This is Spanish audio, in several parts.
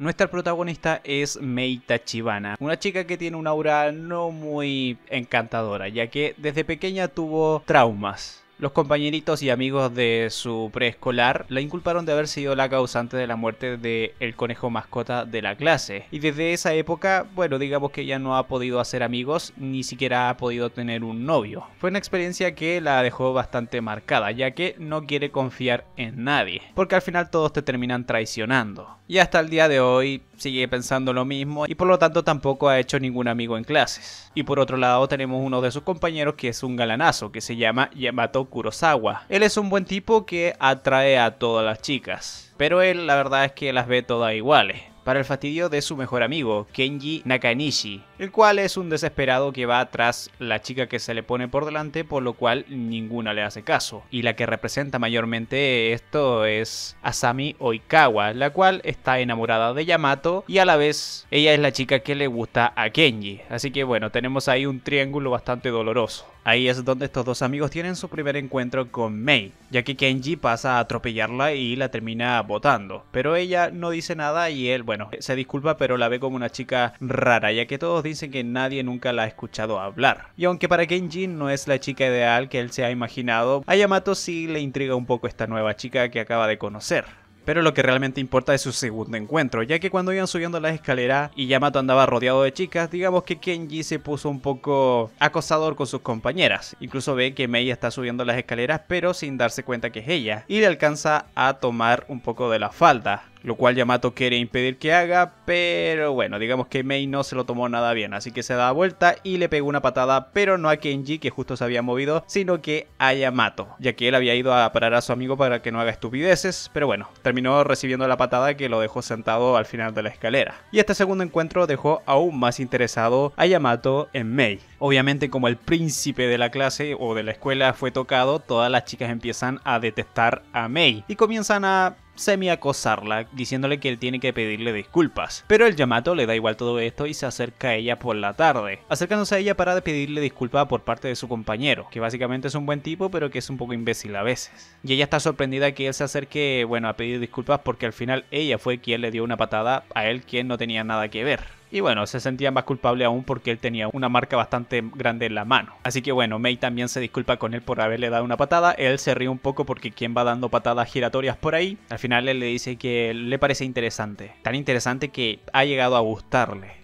Nuestra protagonista es Meita Chibana, una chica que tiene una aura no muy encantadora, ya que desde pequeña tuvo traumas los compañeritos y amigos de su preescolar la inculparon de haber sido la causante de la muerte del el conejo mascota de la clase. Y desde esa época, bueno, digamos que ya no ha podido hacer amigos, ni siquiera ha podido tener un novio. Fue una experiencia que la dejó bastante marcada, ya que no quiere confiar en nadie, porque al final todos te terminan traicionando. Y hasta el día de hoy sigue pensando lo mismo y por lo tanto tampoco ha hecho ningún amigo en clases. Y por otro lado tenemos uno de sus compañeros que es un galanazo que se llama Yamato Kurosawa. Él es un buen tipo que atrae a todas las chicas, pero él la verdad es que las ve todas iguales. Para el fastidio de su mejor amigo, Kenji Nakanishi, el cual es un desesperado que va atrás la chica que se le pone por delante, por lo cual ninguna le hace caso. Y la que representa mayormente esto es Asami Oikawa, la cual está enamorada de Yamato y a la vez ella es la chica que le gusta a Kenji. Así que bueno, tenemos ahí un triángulo bastante doloroso. Ahí es donde estos dos amigos tienen su primer encuentro con Mei, ya que Kenji pasa a atropellarla y la termina botando. Pero ella no dice nada y él, bueno, se disculpa pero la ve como una chica rara, ya que todos dicen dicen que nadie nunca la ha escuchado hablar. Y aunque para Kenji no es la chica ideal que él se ha imaginado, a Yamato sí le intriga un poco esta nueva chica que acaba de conocer. Pero lo que realmente importa es su segundo encuentro, ya que cuando iban subiendo las escaleras y Yamato andaba rodeado de chicas, digamos que Kenji se puso un poco acosador con sus compañeras. Incluso ve que Mei está subiendo las escaleras, pero sin darse cuenta que es ella, y le alcanza a tomar un poco de la falda lo cual Yamato quiere impedir que haga, pero bueno, digamos que Mei no se lo tomó nada bien, así que se da vuelta y le pegó una patada, pero no a Kenji, que justo se había movido, sino que a Yamato, ya que él había ido a parar a su amigo para que no haga estupideces, pero bueno, terminó recibiendo la patada que lo dejó sentado al final de la escalera. Y este segundo encuentro dejó aún más interesado a Yamato en Mei. Obviamente como el príncipe de la clase o de la escuela fue tocado, todas las chicas empiezan a detestar a Mei y comienzan a semi-acosarla, diciéndole que él tiene que pedirle disculpas. Pero el Yamato le da igual todo esto y se acerca a ella por la tarde, acercándose a ella para pedirle disculpas por parte de su compañero, que básicamente es un buen tipo pero que es un poco imbécil a veces. Y ella está sorprendida que él se acerque, bueno, a pedir disculpas porque al final ella fue quien le dio una patada a él quien no tenía nada que ver. Y bueno, se sentía más culpable aún porque él tenía una marca bastante grande en la mano. Así que bueno, May también se disculpa con él por haberle dado una patada. Él se ríe un poco porque quien va dando patadas giratorias por ahí. Al final él le dice que le parece interesante. Tan interesante que ha llegado a gustarle.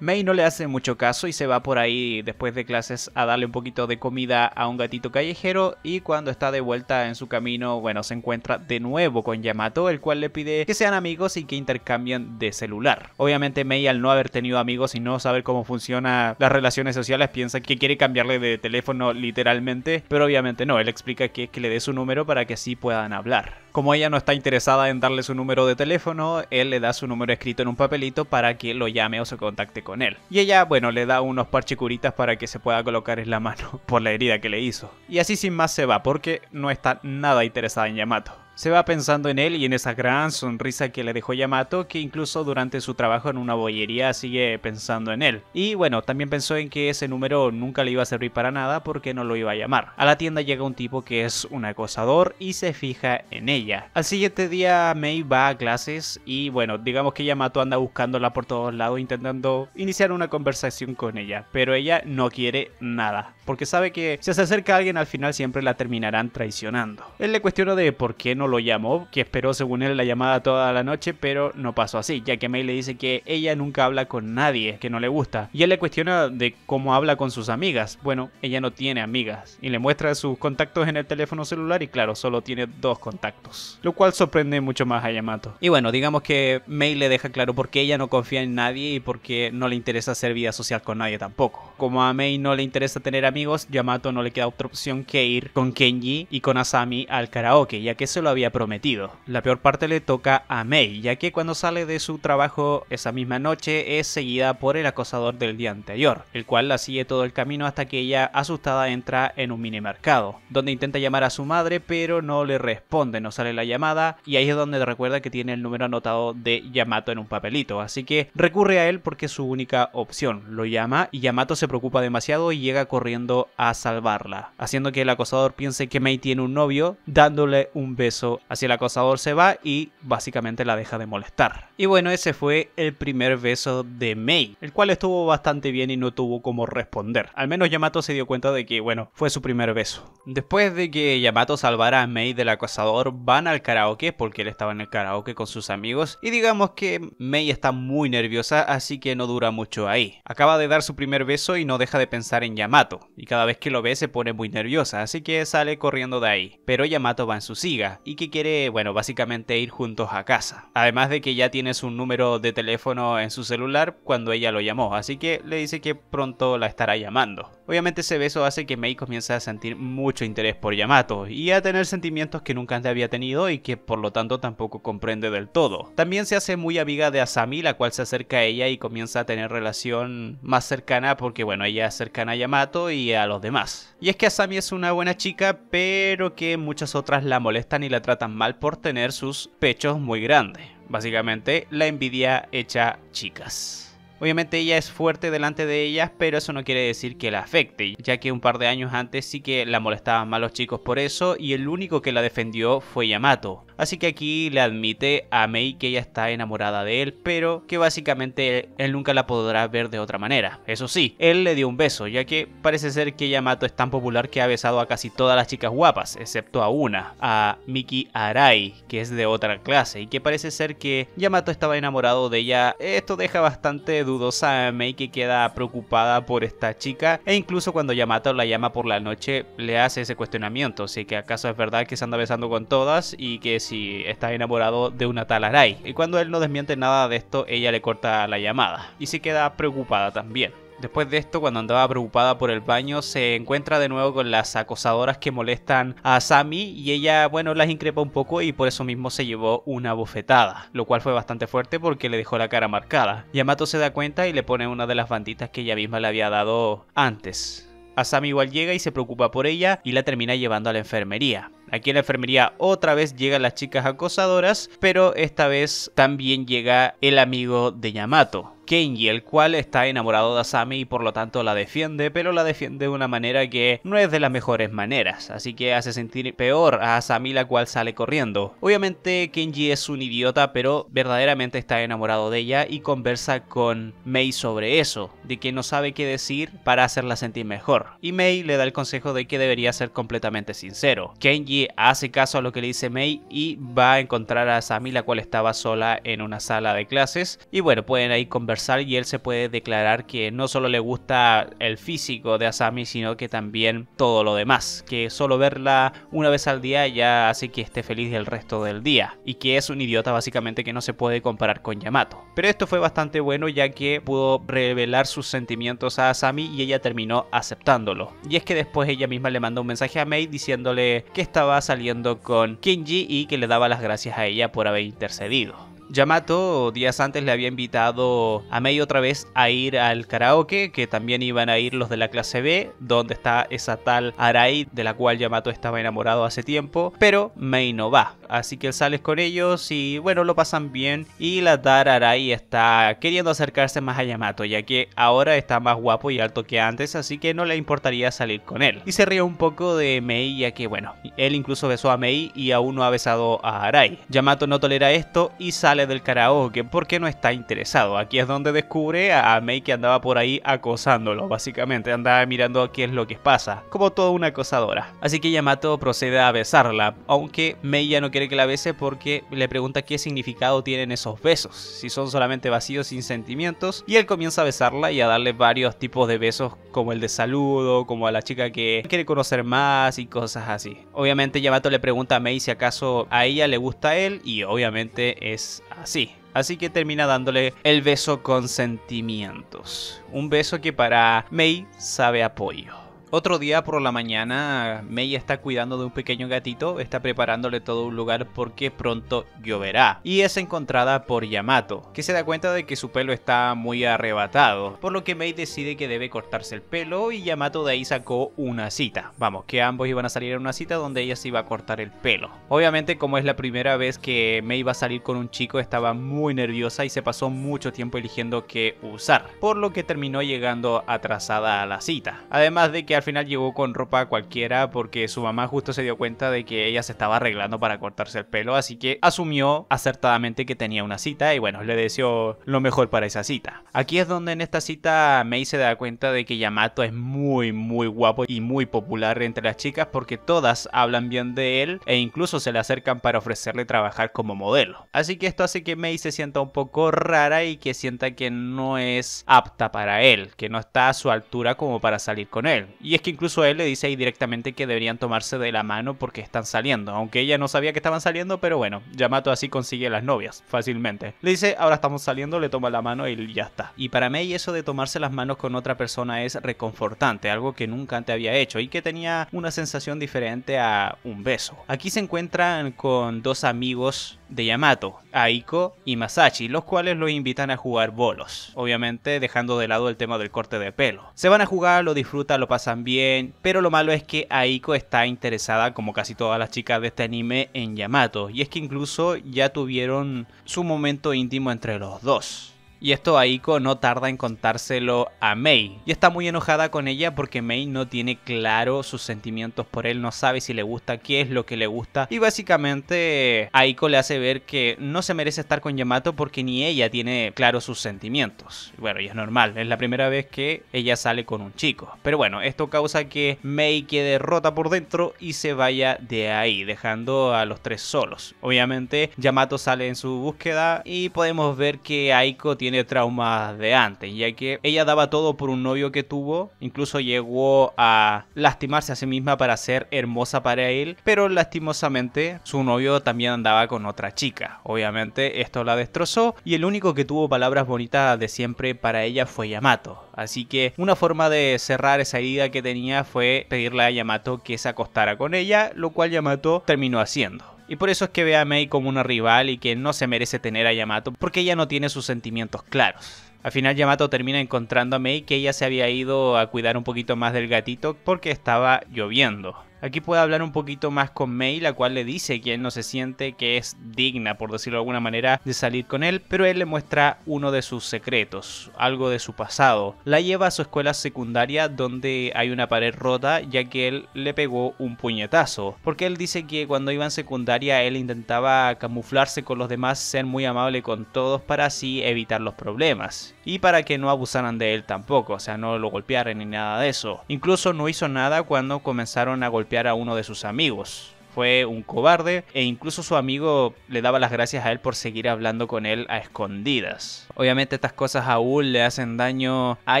May no le hace mucho caso y se va por ahí después de clases a darle un poquito de comida a un gatito callejero y cuando está de vuelta en su camino, bueno, se encuentra de nuevo con Yamato, el cual le pide que sean amigos y que intercambien de celular. Obviamente May al no haber tenido amigos y no saber cómo funcionan las relaciones sociales piensa que quiere cambiarle de teléfono literalmente, pero obviamente no, él explica que es que le dé su número para que así puedan hablar. Como ella no está interesada en darle su número de teléfono, él le da su número escrito en un papelito para que lo llame o se contacte con él. Y ella, bueno, le da unos parchicuritas para que se pueda colocar en la mano por la herida que le hizo. Y así sin más se va, porque no está nada interesada en Yamato. Se va pensando en él y en esa gran sonrisa que le dejó Yamato, que incluso durante su trabajo en una bollería sigue pensando en él. Y bueno, también pensó en que ese número nunca le iba a servir para nada porque no lo iba a llamar. A la tienda llega un tipo que es un acosador y se fija en ella. Al siguiente día Mei va a clases y bueno, digamos que Yamato anda buscándola por todos lados intentando iniciar una conversación con ella, pero ella no quiere nada, porque sabe que si se acerca a alguien al final siempre la terminarán traicionando. Él le cuestiona de por qué no lo llamó, que esperó según él la llamada toda la noche, pero no pasó así, ya que May le dice que ella nunca habla con nadie, que no le gusta, y él le cuestiona de cómo habla con sus amigas. Bueno, ella no tiene amigas, y le muestra sus contactos en el teléfono celular y claro, solo tiene dos contactos, lo cual sorprende mucho más a Yamato. Y bueno, digamos que May le deja claro por qué ella no confía en nadie y por qué no le interesa hacer vida social con nadie tampoco. Como a May no le interesa tener amigos, Yamato no le queda otra opción que ir con Kenji y con Asami al karaoke, ya que se lo había prometido. La peor parte le toca a May, ya que cuando sale de su trabajo esa misma noche es seguida por el acosador del día anterior, el cual la sigue todo el camino hasta que ella, asustada, entra en un mini mercado, donde intenta llamar a su madre, pero no le responde, no sale la llamada, y ahí es donde recuerda que tiene el número anotado de Yamato en un papelito, así que recurre a él porque es su única opción. Lo llama y Yamato se preocupa demasiado y llega corriendo a salvarla, haciendo que el acosador piense que May tiene un novio, dándole un beso así el acosador se va y básicamente la deja de molestar. Y bueno, ese fue el primer beso de Mei, el cual estuvo bastante bien y no tuvo como responder. Al menos Yamato se dio cuenta de que, bueno, fue su primer beso. Después de que Yamato salvara a Mei del acosador, van al karaoke porque él estaba en el karaoke con sus amigos y digamos que Mei está muy nerviosa, así que no dura mucho ahí. Acaba de dar su primer beso y no deja de pensar en Yamato, y cada vez que lo ve se pone muy nerviosa, así que sale corriendo de ahí. Pero Yamato va en su siga y que quiere, bueno, básicamente ir juntos a casa. Además de que ya tienes un número de teléfono en su celular cuando ella lo llamó, así que le dice que pronto la estará llamando. Obviamente ese beso hace que Mei comience a sentir mucho interés por Yamato y a tener sentimientos que nunca antes había tenido y que por lo tanto tampoco comprende del todo. También se hace muy amiga de Asami, la cual se acerca a ella y comienza a tener relación más cercana porque bueno, ella es cercana a Yamato y a los demás. Y es que Asami es una buena chica, pero que muchas otras la molestan y la tratan mal por tener sus pechos muy grandes. Básicamente la envidia hecha chicas. Obviamente ella es fuerte delante de ellas, pero eso no quiere decir que la afecte, ya que un par de años antes sí que la molestaban mal los chicos por eso y el único que la defendió fue Yamato. Así que aquí le admite a Mei que ella está enamorada de él, pero que básicamente él nunca la podrá ver de otra manera. Eso sí, él le dio un beso, ya que parece ser que Yamato es tan popular que ha besado a casi todas las chicas guapas, excepto a una, a Miki Arai, que es de otra clase, y que parece ser que Yamato estaba enamorado de ella. Esto deja bastante duda dudosa que queda preocupada por esta chica e incluso cuando Yamato la llama por la noche le hace ese cuestionamiento, si que acaso es verdad que se anda besando con todas y que si está enamorado de una tal Arai. Y cuando él no desmiente nada de esto, ella le corta la llamada y se queda preocupada también. Después de esto, cuando andaba preocupada por el baño, se encuentra de nuevo con las acosadoras que molestan a Sammy y ella, bueno, las increpa un poco y por eso mismo se llevó una bofetada, lo cual fue bastante fuerte porque le dejó la cara marcada. Yamato se da cuenta y le pone una de las banditas que ella misma le había dado antes. Asami igual llega y se preocupa por ella y la termina llevando a la enfermería. Aquí en la enfermería otra vez llegan las chicas acosadoras, pero esta vez también llega el amigo de Yamato. Kenji, el cual está enamorado de Asami y por lo tanto la defiende, pero la defiende de una manera que no es de las mejores maneras, así que hace sentir peor a Asami la cual sale corriendo. Obviamente Kenji es un idiota, pero verdaderamente está enamorado de ella y conversa con Mei sobre eso, de que no sabe qué decir para hacerla sentir mejor. Y Mei le da el consejo de que debería ser completamente sincero. Kenji hace caso a lo que le dice Mei y va a encontrar a Asami la cual estaba sola en una sala de clases. Y bueno, pueden ahí conversar y él se puede declarar que no solo le gusta el físico de Asami, sino que también todo lo demás. Que solo verla una vez al día ya hace que esté feliz el resto del día. Y que es un idiota básicamente que no se puede comparar con Yamato. Pero esto fue bastante bueno ya que pudo revelar sus sentimientos a Asami y ella terminó aceptándolo. Y es que después ella misma le manda un mensaje a Mei diciéndole que estaba estaba saliendo con Kenji y que le daba las gracias a ella por haber intercedido. Yamato días antes le había invitado a Mei otra vez a ir al karaoke, que también iban a ir los de la clase B, donde está esa tal Arai de la cual Yamato estaba enamorado hace tiempo, pero Mei no va. Así que él sale con ellos y bueno, lo pasan bien y la tal Arai está queriendo acercarse más a Yamato, ya que ahora está más guapo y alto que antes, así que no le importaría salir con él. Y se ríe un poco de Mei, ya que bueno, él incluso besó a Mei y aún no ha besado a Arai. Yamato no tolera esto y sale del karaoke porque no está interesado. Aquí es donde descubre a Mei que andaba por ahí acosándolo, básicamente andaba mirando qué es lo que pasa, como toda una acosadora. Así que Yamato procede a besarla, aunque Mei ya no quiere que la bese porque le pregunta qué significado tienen esos besos, si son solamente vacíos sin sentimientos, y él comienza a besarla y a darle varios tipos de besos como el de saludo, como a la chica que quiere conocer más y cosas así. Obviamente Yamato le pregunta a Mei si acaso a ella le gusta él y obviamente es así. Así que termina dándole el beso con sentimientos. Un beso que para May sabe apoyo. Otro día por la mañana, Mei está cuidando de un pequeño gatito, está preparándole todo un lugar porque pronto lloverá. Y es encontrada por Yamato, que se da cuenta de que su pelo está muy arrebatado, por lo que Mei decide que debe cortarse el pelo y Yamato de ahí sacó una cita. Vamos, que ambos iban a salir en una cita donde ella se iba a cortar el pelo. Obviamente, como es la primera vez que Mei va a salir con un chico, estaba muy nerviosa y se pasó mucho tiempo eligiendo qué usar, por lo que terminó llegando atrasada a la cita. Además de que al final llegó con ropa cualquiera porque su mamá justo se dio cuenta de que ella se estaba arreglando para cortarse el pelo, así que asumió acertadamente que tenía una cita y bueno, le deseó lo mejor para esa cita. Aquí es donde en esta cita Mei se da cuenta de que Yamato es muy muy guapo y muy popular entre las chicas porque todas hablan bien de él e incluso se le acercan para ofrecerle trabajar como modelo. Así que esto hace que Mei se sienta un poco rara y que sienta que no es apta para él, que no está a su altura como para salir con él. Y es que incluso él le dice ahí directamente que deberían tomarse de la mano porque están saliendo, aunque ella no sabía que estaban saliendo, pero bueno, Yamato así consigue las novias fácilmente. Le dice, ahora estamos saliendo, le toma la mano y ya está. Y para Mei eso de tomarse las manos con otra persona es reconfortante, algo que nunca antes había hecho y que tenía una sensación diferente a un beso. Aquí se encuentran con dos amigos de Yamato, Aiko y Masachi, los cuales lo invitan a jugar bolos, obviamente dejando de lado el tema del corte de pelo. Se van a jugar, lo disfrutan, lo pasan bien, pero lo malo es que Aiko está interesada, como casi todas las chicas de este anime, en Yamato, y es que incluso ya tuvieron su momento íntimo entre los dos y esto Aiko no tarda en contárselo a Mei. Y está muy enojada con ella porque Mei no tiene claro sus sentimientos por él, no sabe si le gusta, qué es lo que le gusta. Y básicamente eh, Aiko le hace ver que no se merece estar con Yamato porque ni ella tiene claro sus sentimientos. Bueno, y es normal, es la primera vez que ella sale con un chico. Pero bueno, esto causa que Mei quede rota por dentro y se vaya de ahí, dejando a los tres solos. Obviamente Yamato sale en su búsqueda y podemos ver que Aiko tiene traumas de antes, ya que ella daba todo por un novio que tuvo, incluso llegó a lastimarse a sí misma para ser hermosa para él, pero lastimosamente su novio también andaba con otra chica. Obviamente esto la destrozó y el único que tuvo palabras bonitas de siempre para ella fue Yamato. Así que una forma de cerrar esa herida que tenía fue pedirle a Yamato que se acostara con ella, lo cual Yamato terminó haciendo. Y por eso es que ve a Mei como una rival y que no se merece tener a Yamato porque ella no tiene sus sentimientos claros. Al final Yamato termina encontrando a Mei que ella se había ido a cuidar un poquito más del gatito porque estaba lloviendo. Aquí puede hablar un poquito más con May, la cual le dice que él no se siente que es digna, por decirlo de alguna manera, de salir con él, pero él le muestra uno de sus secretos, algo de su pasado. La lleva a su escuela secundaria donde hay una pared rota ya que él le pegó un puñetazo, porque él dice que cuando iba en secundaria él intentaba camuflarse con los demás, ser muy amable con todos para así evitar los problemas y para que no abusaran de él tampoco, o sea, no lo golpearan ni nada de eso. Incluso no hizo nada cuando comenzaron a golpear a uno de sus amigos fue un cobarde e incluso su amigo le daba las gracias a él por seguir hablando con él a escondidas. Obviamente estas cosas aún le hacen daño a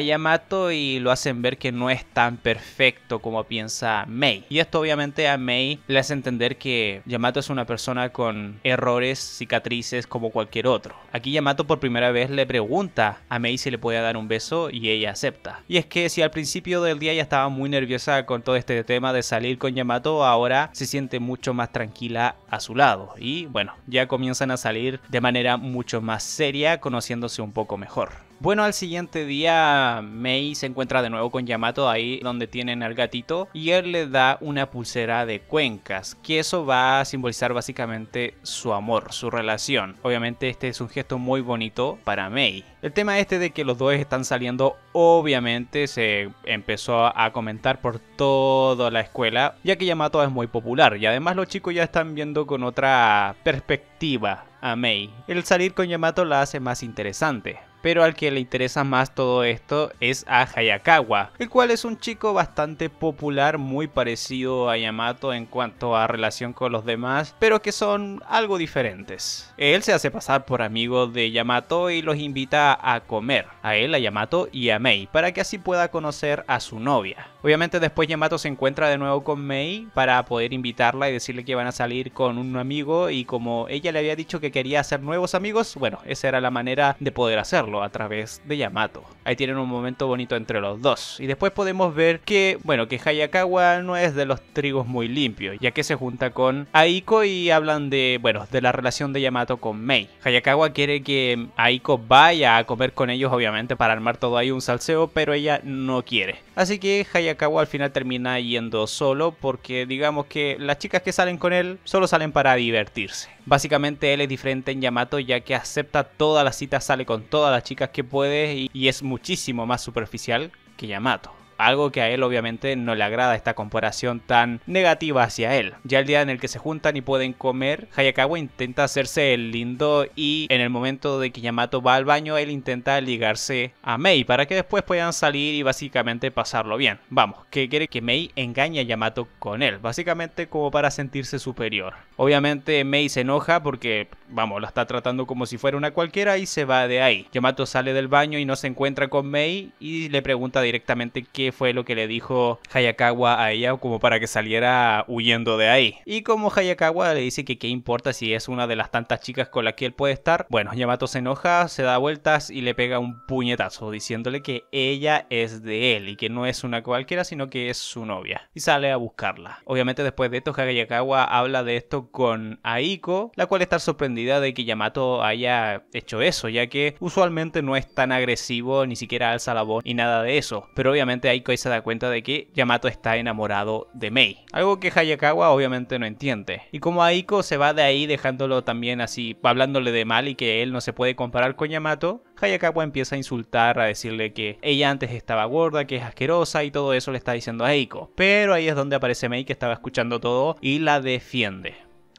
Yamato y lo hacen ver que no es tan perfecto como piensa Mei. Y esto obviamente a Mei le hace entender que Yamato es una persona con errores, cicatrices como cualquier otro. Aquí Yamato por primera vez le pregunta a Mei si le puede dar un beso y ella acepta. Y es que si al principio del día ya estaba muy nerviosa con todo este tema de salir con Yamato, ahora se siente mucho más tranquila a su lado. Y bueno, ya comienzan a salir de manera mucho más seria, conociéndose un poco mejor. Bueno, al siguiente día Mei se encuentra de nuevo con Yamato ahí donde tienen al gatito y él le da una pulsera de cuencas, que eso va a simbolizar básicamente su amor, su relación. Obviamente este es un gesto muy bonito para Mei. El tema este de que los dos están saliendo obviamente se empezó a comentar por toda la escuela, ya que Yamato es muy popular y además los chicos ya están viendo con otra perspectiva a Mei. El salir con Yamato la hace más interesante pero al que le interesa más todo esto es a Hayakawa, el cual es un chico bastante popular, muy parecido a Yamato en cuanto a relación con los demás, pero que son algo diferentes. Él se hace pasar por amigo de Yamato y los invita a comer, a él, a Yamato y a Mei, para que así pueda conocer a su novia. Obviamente después Yamato se encuentra de nuevo con Mei para poder invitarla y decirle que van a salir con un amigo y como ella le había dicho que quería hacer nuevos amigos, bueno, esa era la manera de poder hacerlo a través de Yamato. Ahí tienen un momento bonito entre los dos. Y después podemos ver que, bueno, que Hayakawa no es de los trigos muy limpios, ya que se junta con Aiko y hablan de, bueno, de la relación de Yamato con Mei. Hayakawa quiere que Aiko vaya a comer con ellos, obviamente, para armar todo ahí un salseo, pero ella no quiere. Así que Hayakawa al final termina yendo solo porque digamos que las chicas que salen con él solo salen para divertirse. Básicamente él es diferente en Yamato ya que acepta todas las citas, sale con todas las chicas que puede y, es muchísimo más superficial que Yamato algo que a él obviamente no le agrada esta comparación tan negativa hacia él. Ya el día en el que se juntan y pueden comer, Hayakawa intenta hacerse el lindo y en el momento de que Yamato va al baño, él intenta ligarse a Mei para que después puedan salir y básicamente pasarlo bien. Vamos, que quiere que Mei engañe a Yamato con él, básicamente como para sentirse superior. Obviamente Mei se enoja porque, vamos, la está tratando como si fuera una cualquiera y se va de ahí. Yamato sale del baño y no se encuentra con Mei y le pregunta directamente qué fue lo que le dijo Hayakawa a ella como para que saliera huyendo de ahí. Y como Hayakawa le dice que qué importa si es una de las tantas chicas con las que él puede estar, bueno, Yamato se enoja, se da vueltas y le pega un puñetazo diciéndole que ella es de él y que no es una cualquiera sino que es su novia y sale a buscarla. Obviamente después de esto Hayakawa habla de esto con Aiko, la cual está sorprendida de que Yamato haya hecho eso, ya que usualmente no es tan agresivo, ni siquiera alza la voz ni nada de eso, pero obviamente Aiko se da cuenta de que Yamato está enamorado de Mei. Algo que Hayakawa obviamente no entiende. Y como Aiko se va de ahí dejándolo también así, hablándole de mal y que él no se puede comparar con Yamato, Hayakawa empieza a insultar, a decirle que ella antes estaba gorda, que es asquerosa y todo eso le está diciendo a Aiko. Pero ahí es donde aparece Mei que estaba escuchando todo y la defiende.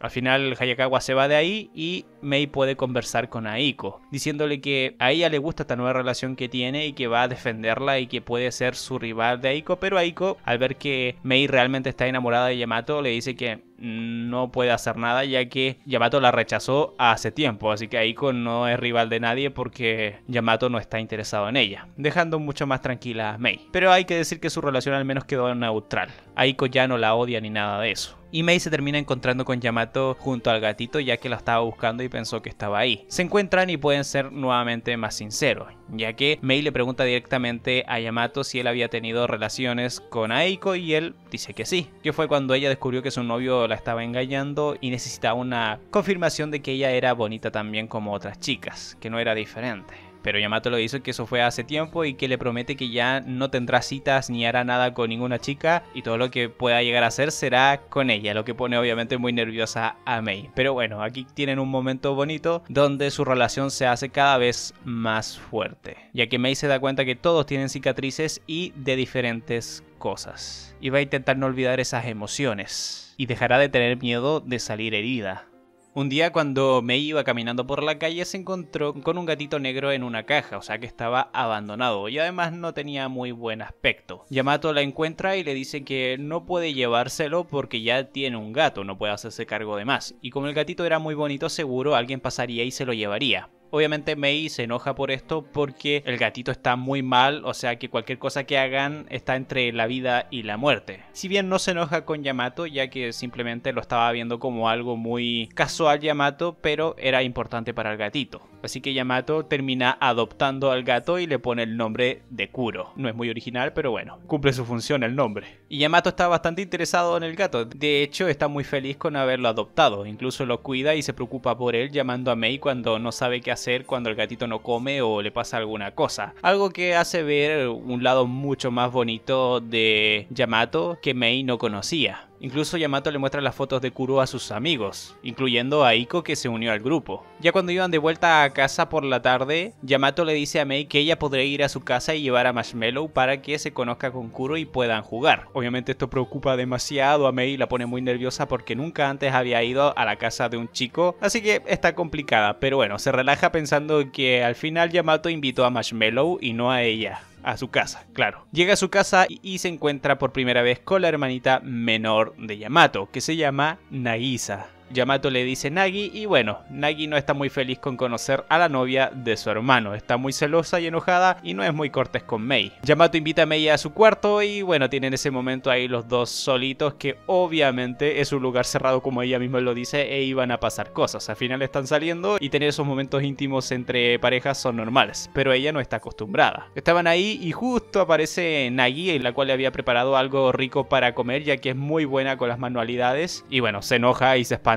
Al final Hayakawa se va de ahí y Mei puede conversar con Aiko, diciéndole que a ella le gusta esta nueva relación que tiene y que va a defenderla y que puede ser su rival de Aiko, pero Aiko al ver que Mei realmente está enamorada de Yamato le dice que no puede hacer nada ya que Yamato la rechazó hace tiempo, así que Aiko no es rival de nadie porque Yamato no está interesado en ella, dejando mucho más tranquila a Mei. Pero hay que decir que su relación al menos quedó neutral, Aiko ya no la odia ni nada de eso y Mei se termina encontrando con Yamato junto al gatito ya que la estaba buscando y pensó que estaba ahí. Se encuentran y pueden ser nuevamente más sinceros, ya que Mei le pregunta directamente a Yamato si él había tenido relaciones con Aiko y él dice que sí, que fue cuando ella descubrió que su novio la estaba engañando y necesitaba una confirmación de que ella era bonita también como otras chicas, que no era diferente. Pero Yamato lo dice que eso fue hace tiempo y que le promete que ya no tendrá citas ni hará nada con ninguna chica y todo lo que pueda llegar a hacer será con ella, lo que pone obviamente muy nerviosa a Mei. Pero bueno, aquí tienen un momento bonito donde su relación se hace cada vez más fuerte, ya que Mei se da cuenta que todos tienen cicatrices y de diferentes cosas. Y va a intentar no olvidar esas emociones y dejará de tener miedo de salir herida. Un día cuando me iba caminando por la calle se encontró con un gatito negro en una caja, o sea que estaba abandonado y además no tenía muy buen aspecto. Yamato la encuentra y le dice que no puede llevárselo porque ya tiene un gato, no puede hacerse cargo de más. Y como el gatito era muy bonito seguro alguien pasaría y se lo llevaría. Obviamente Mei se enoja por esto porque el gatito está muy mal, o sea que cualquier cosa que hagan está entre la vida y la muerte. Si bien no se enoja con Yamato, ya que simplemente lo estaba viendo como algo muy casual Yamato, pero era importante para el gatito. Así que Yamato termina adoptando al gato y le pone el nombre de Kuro. No es muy original, pero bueno, cumple su función el nombre. Y Yamato está bastante interesado en el gato. De hecho, está muy feliz con haberlo adoptado. Incluso lo cuida y se preocupa por él llamando a Mei cuando no sabe qué hacer, cuando el gatito no come o le pasa alguna cosa. Algo que hace ver un lado mucho más bonito de Yamato que Mei no conocía. Incluso Yamato le muestra las fotos de Kuro a sus amigos, incluyendo a Iko que se unió al grupo. Ya cuando iban de vuelta a casa por la tarde, Yamato le dice a Mei que ella podría ir a su casa y llevar a Marshmallow para que se conozca con Kuro y puedan jugar. Obviamente esto preocupa demasiado a Mei y la pone muy nerviosa porque nunca antes había ido a la casa de un chico, así que está complicada, pero bueno, se relaja pensando que al final Yamato invitó a Marshmallow y no a ella a su casa, claro. Llega a su casa y se encuentra por primera vez con la hermanita menor de Yamato, que se llama Naisa. Yamato le dice Nagi y bueno, Nagi no está muy feliz con conocer a la novia de su hermano, está muy celosa y enojada y no es muy cortés con Mei. Yamato invita a Mei a su cuarto y bueno, tienen ese momento ahí los dos solitos que obviamente es un lugar cerrado como ella misma lo dice e iban a pasar cosas, al final están saliendo y tener esos momentos íntimos entre parejas son normales, pero ella no está acostumbrada. Estaban ahí y justo aparece Nagi, en la cual le había preparado algo rico para comer ya que es muy buena con las manualidades y bueno, se enoja y se espanta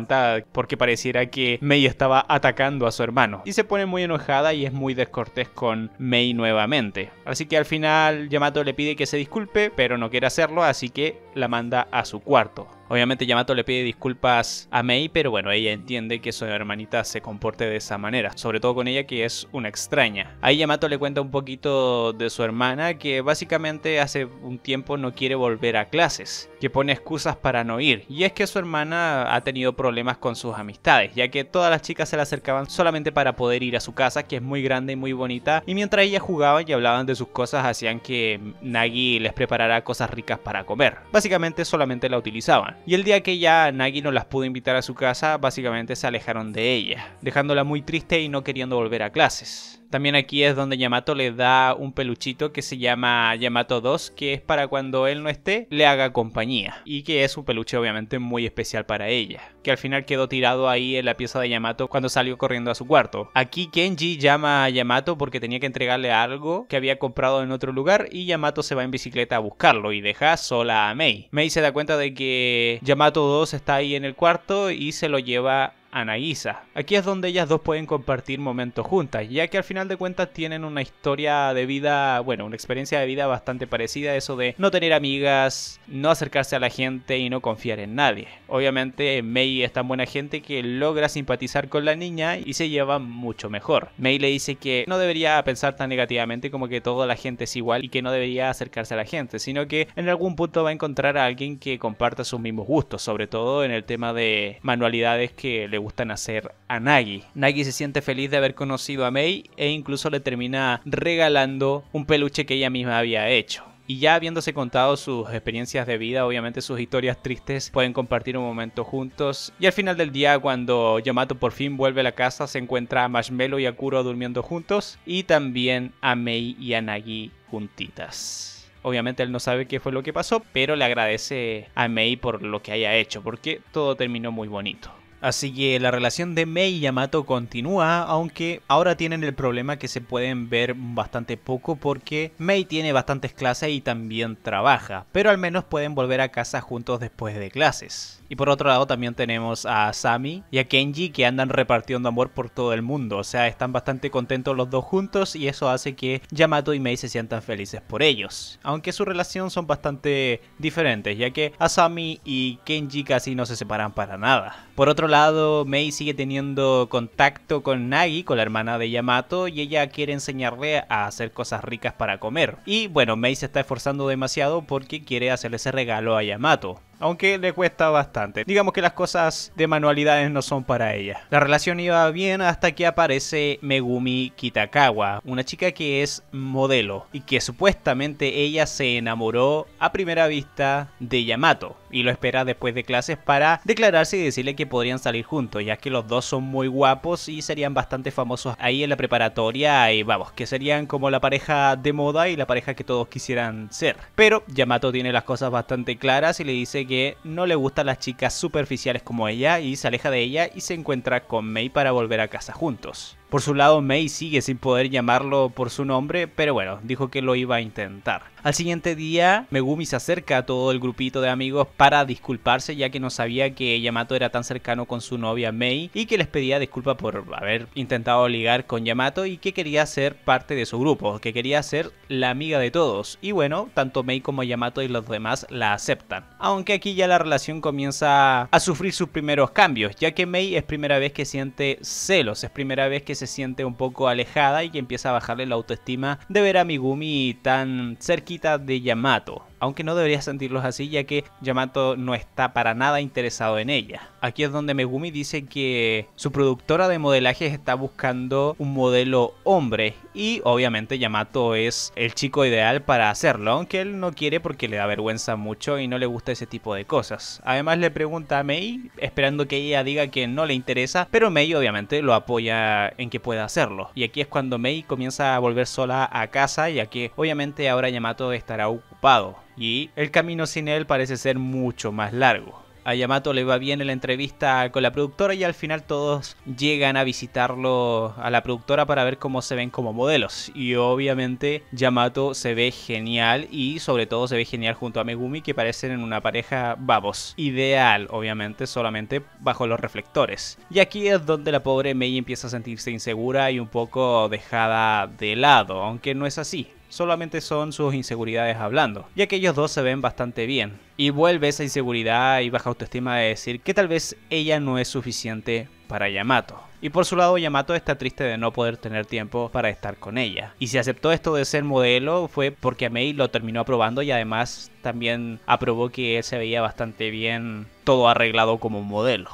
porque pareciera que Mei estaba atacando a su hermano. Y se pone muy enojada y es muy descortés con Mei nuevamente. Así que al final Yamato le pide que se disculpe, pero no quiere hacerlo, así que la manda a su cuarto. Obviamente Yamato le pide disculpas a Mei, pero bueno, ella entiende que su hermanita se comporte de esa manera, sobre todo con ella que es una extraña. Ahí Yamato le cuenta un poquito de su hermana que básicamente hace un tiempo no quiere volver a clases, que pone excusas para no ir, y es que su hermana ha tenido problemas con sus amistades, ya que todas las chicas se le acercaban solamente para poder ir a su casa, que es muy grande y muy bonita, y mientras ella jugaba y hablaban de sus cosas, hacían que Nagi les preparara cosas ricas para comer. Básicamente solamente la utilizaban. Y el día que ya Nagi no las pudo invitar a su casa, básicamente se alejaron de ella, dejándola muy triste y no queriendo volver a clases. También aquí es donde Yamato le da un peluchito que se llama Yamato 2, que es para cuando él no esté, le haga compañía. Y que es un peluche obviamente muy especial para ella. Que al final quedó tirado ahí en la pieza de Yamato cuando salió corriendo a su cuarto. Aquí Kenji llama a Yamato porque tenía que entregarle algo que había comprado en otro lugar y Yamato se va en bicicleta a buscarlo y deja sola a Mei. Mei se da cuenta de que Yamato 2 está ahí en el cuarto y se lo lleva Anaísa. E Aquí es donde ellas dos pueden compartir momentos juntas, ya que al final de cuentas tienen una historia de vida, bueno, una experiencia de vida bastante parecida, a eso de no tener amigas, no acercarse a la gente y no confiar en nadie. Obviamente Mei es tan buena gente que logra simpatizar con la niña y se lleva mucho mejor. Mei le dice que no debería pensar tan negativamente como que toda la gente es igual y que no debería acercarse a la gente, sino que en algún punto va a encontrar a alguien que comparta sus mismos gustos, sobre todo en el tema de manualidades que le gustan hacer a Nagi. Nagi se siente feliz de haber conocido a Mei e incluso le termina regalando un peluche que ella misma había hecho. Y ya habiéndose contado sus experiencias de vida, obviamente sus historias tristes, pueden compartir un momento juntos. Y al final del día, cuando Yamato por fin vuelve a la casa, se encuentra a Mashmelo y Akuro durmiendo juntos. Y también a Mei y a Nagi juntitas. Obviamente él no sabe qué fue lo que pasó, pero le agradece a Mei por lo que haya hecho, porque todo terminó muy bonito. Así que la relación de Mei y Yamato continúa, aunque ahora tienen el problema que se pueden ver bastante poco porque Mei tiene bastantes clases y también trabaja, pero al menos pueden volver a casa juntos después de clases. Y por otro lado también tenemos a Sami y a Kenji que andan repartiendo amor por todo el mundo, o sea, están bastante contentos los dos juntos y eso hace que Yamato y Mei se sientan felices por ellos, aunque su relación son bastante diferentes, ya que Asami y Kenji casi no se separan para nada. Por otro lado, Mei sigue teniendo contacto con Nagi, con la hermana de Yamato, y ella quiere enseñarle a hacer cosas ricas para comer. Y bueno, Mei se está esforzando demasiado porque quiere hacerle ese regalo a Yamato aunque le cuesta bastante. Digamos que las cosas de manualidades no son para ella. La relación iba bien hasta que aparece Megumi Kitakawa, una chica que es modelo y que supuestamente ella se enamoró a primera vista de Yamato y lo espera después de clases para declararse y decirle que podrían salir juntos, ya que los dos son muy guapos y serían bastante famosos ahí en la preparatoria y vamos, que serían como la pareja de moda y la pareja que todos quisieran ser. Pero Yamato tiene las cosas bastante claras y le dice que no le gustan las chicas superficiales como ella y se aleja de ella y se encuentra con May para volver a casa juntos. Por su lado, Mei sigue sin poder llamarlo por su nombre, pero bueno, dijo que lo iba a intentar. Al siguiente día, Megumi se acerca a todo el grupito de amigos para disculparse, ya que no sabía que Yamato era tan cercano con su novia Mei y que les pedía disculpa por haber intentado ligar con Yamato y que quería ser parte de su grupo, que quería ser la amiga de todos. Y bueno, tanto Mei como Yamato y los demás la aceptan. Aunque aquí ya la relación comienza a sufrir sus primeros cambios, ya que Mei es primera vez que siente celos, es primera vez que se siente un poco alejada y que empieza a bajarle la autoestima de ver a Migumi tan cerquita de Yamato aunque no debería sentirlos así ya que Yamato no está para nada interesado en ella. Aquí es donde Megumi dice que su productora de modelajes está buscando un modelo hombre y obviamente Yamato es el chico ideal para hacerlo, aunque él no quiere porque le da vergüenza mucho y no le gusta ese tipo de cosas. Además le pregunta a Mei esperando que ella diga que no le interesa, pero Mei obviamente lo apoya en que pueda hacerlo. Y aquí es cuando Mei comienza a volver sola a casa ya que obviamente ahora Yamato estará ocupado y el camino sin él parece ser mucho más largo. A Yamato le va bien en la entrevista con la productora y al final todos llegan a visitarlo a la productora para ver cómo se ven como modelos. Y obviamente Yamato se ve genial y sobre todo se ve genial junto a Megumi que parecen en una pareja, babos, ideal obviamente solamente bajo los reflectores. Y aquí es donde la pobre Mei empieza a sentirse insegura y un poco dejada de lado, aunque no es así solamente son sus inseguridades hablando, ya que ellos dos se ven bastante bien. Y vuelve esa inseguridad y baja autoestima de decir que tal vez ella no es suficiente para Yamato. Y por su lado Yamato está triste de no poder tener tiempo para estar con ella. Y si aceptó esto de ser modelo fue porque a lo terminó aprobando y además también aprobó que él se veía bastante bien todo arreglado como modelo.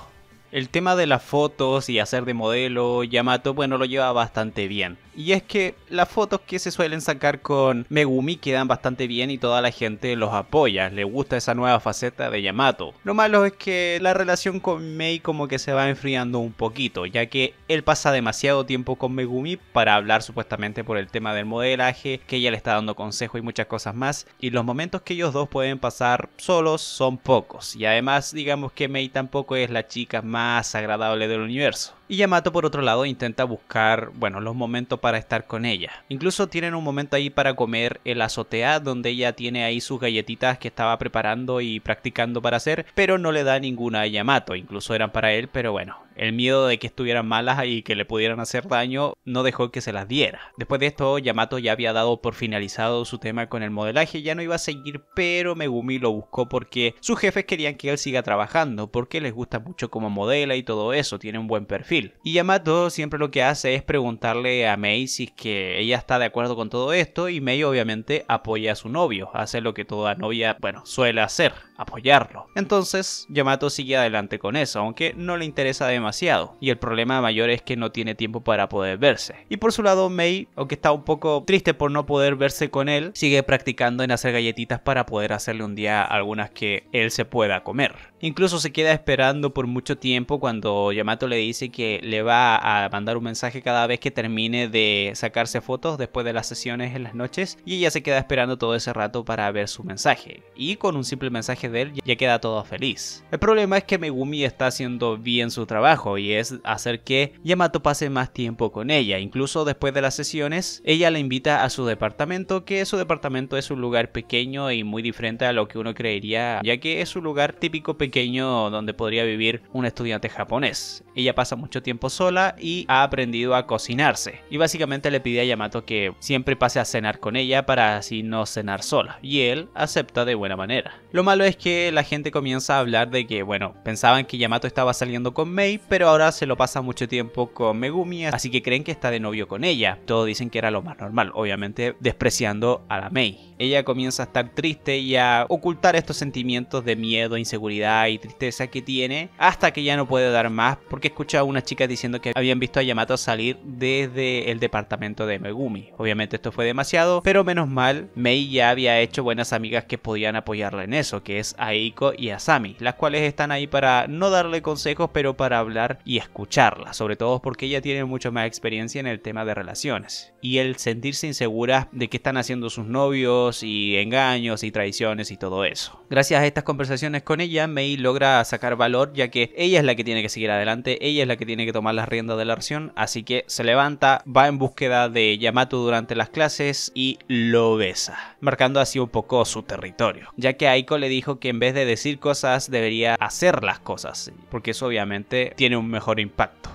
El tema de las fotos y hacer de modelo, Yamato, bueno, lo lleva bastante bien. Y es que las fotos que se suelen sacar con Megumi quedan bastante bien y toda la gente los apoya, le gusta esa nueva faceta de Yamato. Lo malo es que la relación con Mei como que se va enfriando un poquito, ya que él pasa demasiado tiempo con Megumi para hablar supuestamente por el tema del modelaje, que ella le está dando consejo y muchas cosas más, y los momentos que ellos dos pueden pasar solos son pocos. Y además digamos que Mei tampoco es la chica más más agradable del universo. Y Yamato por otro lado intenta buscar, bueno, los momentos para estar con ella. Incluso tienen un momento ahí para comer el azotea donde ella tiene ahí sus galletitas que estaba preparando y practicando para hacer, pero no le da ninguna a Yamato, incluso eran para él, pero bueno, el miedo de que estuvieran malas y que le pudieran hacer daño no dejó que se las diera. Después de esto, Yamato ya había dado por finalizado su tema con el modelaje, ya no iba a seguir, pero Megumi lo buscó porque sus jefes querían que él siga trabajando, porque les gusta mucho como modela y todo eso, tiene un buen perfil. Y Yamato siempre lo que hace es preguntarle a Mei si es que ella está de acuerdo con todo esto y Mei obviamente apoya a su novio, hace lo que toda novia, bueno, suele hacer, apoyarlo. Entonces, Yamato sigue adelante con eso, aunque no le interesa de y el problema mayor es que no tiene tiempo para poder verse. Y por su lado, Mei, aunque está un poco triste por no poder verse con él, sigue practicando en hacer galletitas para poder hacerle un día algunas que él se pueda comer. Incluso se queda esperando por mucho tiempo cuando Yamato le dice que le va a mandar un mensaje cada vez que termine de sacarse fotos después de las sesiones en las noches y ella se queda esperando todo ese rato para ver su mensaje. Y con un simple mensaje de él ya queda todo feliz. El problema es que Megumi está haciendo bien su trabajo y es hacer que Yamato pase más tiempo con ella. Incluso después de las sesiones, ella la invita a su departamento, que su departamento es un lugar pequeño y muy diferente a lo que uno creería, ya que es un lugar típico pequeño donde podría vivir un estudiante japonés. Ella pasa mucho tiempo sola y ha aprendido a cocinarse. Y básicamente le pide a Yamato que siempre pase a cenar con ella para así no cenar sola. Y él acepta de buena manera. Lo malo es que la gente comienza a hablar de que, bueno, pensaban que Yamato estaba saliendo con Mei pero ahora se lo pasa mucho tiempo con Megumi, así que creen que está de novio con ella. Todos dicen que era lo más normal, obviamente despreciando a la Mei. Ella comienza a estar triste y a ocultar estos sentimientos de miedo, inseguridad y tristeza que tiene hasta que ya no puede dar más porque escucha a una chica diciendo que habían visto a Yamato salir desde el departamento de Megumi. Obviamente esto fue demasiado, pero menos mal, Mei ya había hecho buenas amigas que podían apoyarla en eso, que es Aiko y Asami, las cuales están ahí para no darle consejos, pero para hablar y escucharla, sobre todo porque ella tiene mucho más experiencia en el tema de relaciones. Y el sentirse insegura de qué están haciendo sus novios, y engaños y traiciones y todo eso. Gracias a estas conversaciones con ella, Mei logra sacar valor ya que ella es la que tiene que seguir adelante, ella es la que tiene que tomar las riendas de la acción, así que se levanta, va en búsqueda de Yamato durante las clases y lo besa, marcando así un poco su territorio, ya que Aiko le dijo que en vez de decir cosas debería hacer las cosas, porque eso obviamente tiene un mejor impacto.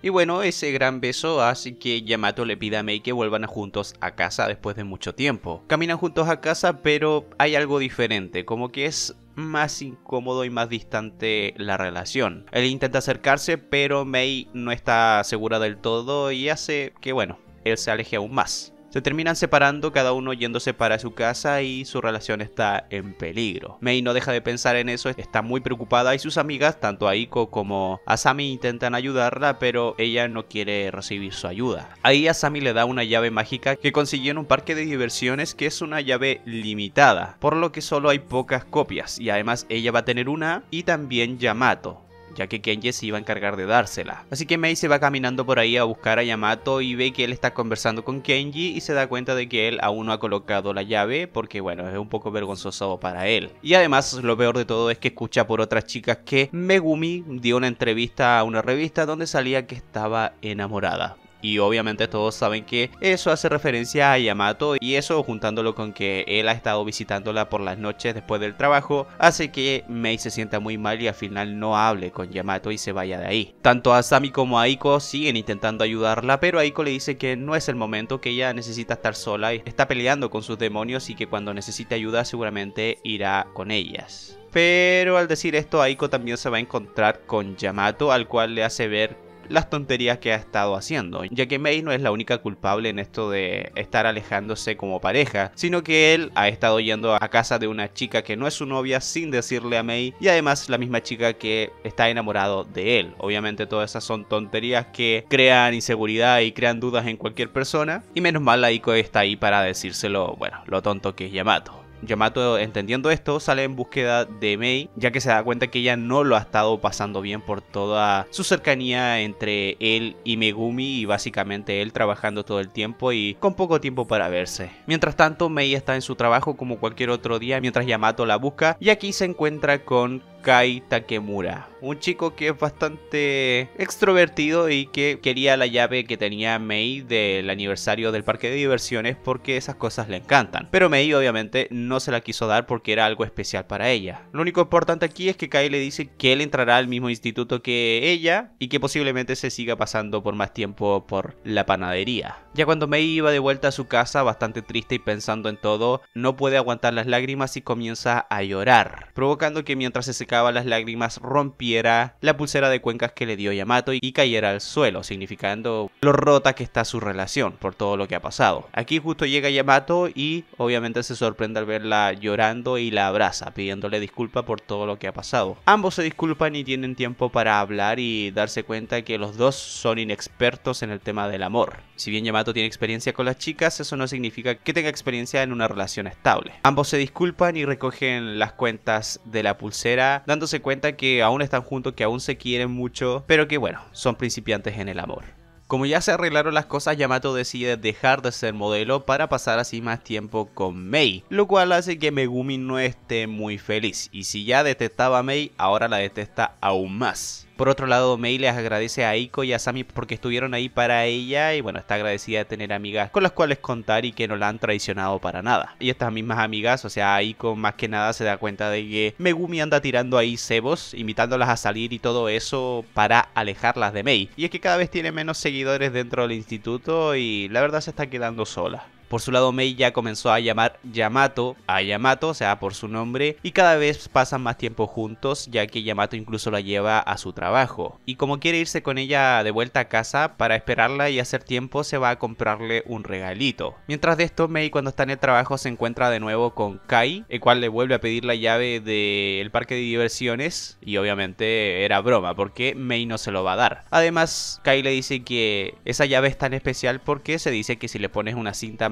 Y bueno, ese gran beso hace que Yamato le pida a Mei que vuelvan juntos a casa después de mucho tiempo. Caminan juntos a casa, pero hay algo diferente, como que es más incómodo y más distante la relación. Él intenta acercarse, pero Mei no está segura del todo y hace que, bueno, él se aleje aún más. Se terminan separando, cada uno yéndose para su casa y su relación está en peligro. Mei no deja de pensar en eso, está muy preocupada y sus amigas, tanto Aiko como Asami, intentan ayudarla, pero ella no quiere recibir su ayuda. Ahí Asami le da una llave mágica que consiguió en un parque de diversiones que es una llave limitada, por lo que solo hay pocas copias y además ella va a tener una y también Yamato ya que Kenji se iba a encargar de dársela. Así que Mei se va caminando por ahí a buscar a Yamato y ve que él está conversando con Kenji y se da cuenta de que él aún no ha colocado la llave porque bueno, es un poco vergonzoso para él. Y además lo peor de todo es que escucha por otras chicas que Megumi dio una entrevista a una revista donde salía que estaba enamorada. Y obviamente todos saben que eso hace referencia a Yamato y eso juntándolo con que él ha estado visitándola por las noches después del trabajo hace que Mei se sienta muy mal y al final no hable con Yamato y se vaya de ahí. Tanto Asami como Aiko siguen intentando ayudarla pero Aiko le dice que no es el momento, que ella necesita estar sola, y está peleando con sus demonios y que cuando necesite ayuda seguramente irá con ellas. Pero al decir esto, Aiko también se va a encontrar con Yamato, al cual le hace ver las tonterías que ha estado haciendo, ya que May no es la única culpable en esto de estar alejándose como pareja, sino que él ha estado yendo a casa de una chica que no es su novia sin decirle a May y además la misma chica que está enamorado de él. Obviamente todas esas son tonterías que crean inseguridad y crean dudas en cualquier persona y menos mal la Ico está ahí para decírselo, bueno, lo tonto que es Yamato. Yamato, entendiendo esto, sale en búsqueda de Mei, ya que se da cuenta que ella no lo ha estado pasando bien por toda su cercanía entre él y Megumi y básicamente él trabajando todo el tiempo y con poco tiempo para verse. Mientras tanto, Mei está en su trabajo como cualquier otro día mientras Yamato la busca y aquí se encuentra con Kai Takemura. Un chico que es bastante extrovertido y que quería la llave que tenía Mei del aniversario del parque de diversiones porque esas cosas le encantan. Pero Mei obviamente no se la quiso dar porque era algo especial para ella. Lo único importante aquí es que Kai le dice que él entrará al mismo instituto que ella y que posiblemente se siga pasando por más tiempo por la panadería. Ya cuando Mei iba de vuelta a su casa bastante triste y pensando en todo, no puede aguantar las lágrimas y comienza a llorar, provocando que mientras se las lágrimas rompiera la pulsera de cuencas que le dio Yamato y cayera al suelo, significando lo rota que está su relación por todo lo que ha pasado. Aquí justo llega Yamato y obviamente se sorprende al verla llorando y la abraza, pidiéndole disculpa por todo lo que ha pasado. Ambos se disculpan y tienen tiempo para hablar y darse cuenta que los dos son inexpertos en el tema del amor. Si bien Yamato tiene experiencia con las chicas, eso no significa que tenga experiencia en una relación estable. Ambos se disculpan y recogen las cuentas de la pulsera dándose cuenta que aún están juntos, que aún se quieren mucho, pero que bueno, son principiantes en el amor. Como ya se arreglaron las cosas, Yamato decide dejar de ser modelo para pasar así más tiempo con Mei, lo cual hace que Megumi no esté muy feliz, y si ya detestaba a Mei, ahora la detesta aún más. Por otro lado, May les agradece a Aiko y a Sami porque estuvieron ahí para ella y bueno, está agradecida de tener amigas con las cuales contar y que no la han traicionado para nada. Y estas mismas amigas, o sea, Aiko más que nada se da cuenta de que Megumi anda tirando ahí cebos, invitándolas a salir y todo eso para alejarlas de Mei. Y es que cada vez tiene menos seguidores dentro del instituto y la verdad se está quedando sola. Por su lado, Mei ya comenzó a llamar Yamato a Yamato, o sea, por su nombre, y cada vez pasan más tiempo juntos, ya que Yamato incluso la lleva a su trabajo. Y como quiere irse con ella de vuelta a casa, para esperarla y hacer tiempo, se va a comprarle un regalito. Mientras de esto, Mei cuando está en el trabajo se encuentra de nuevo con Kai, el cual le vuelve a pedir la llave del parque de diversiones, y obviamente era broma, porque Mei no se lo va a dar. Además, Kai le dice que esa llave es tan especial porque se dice que si le pones una cinta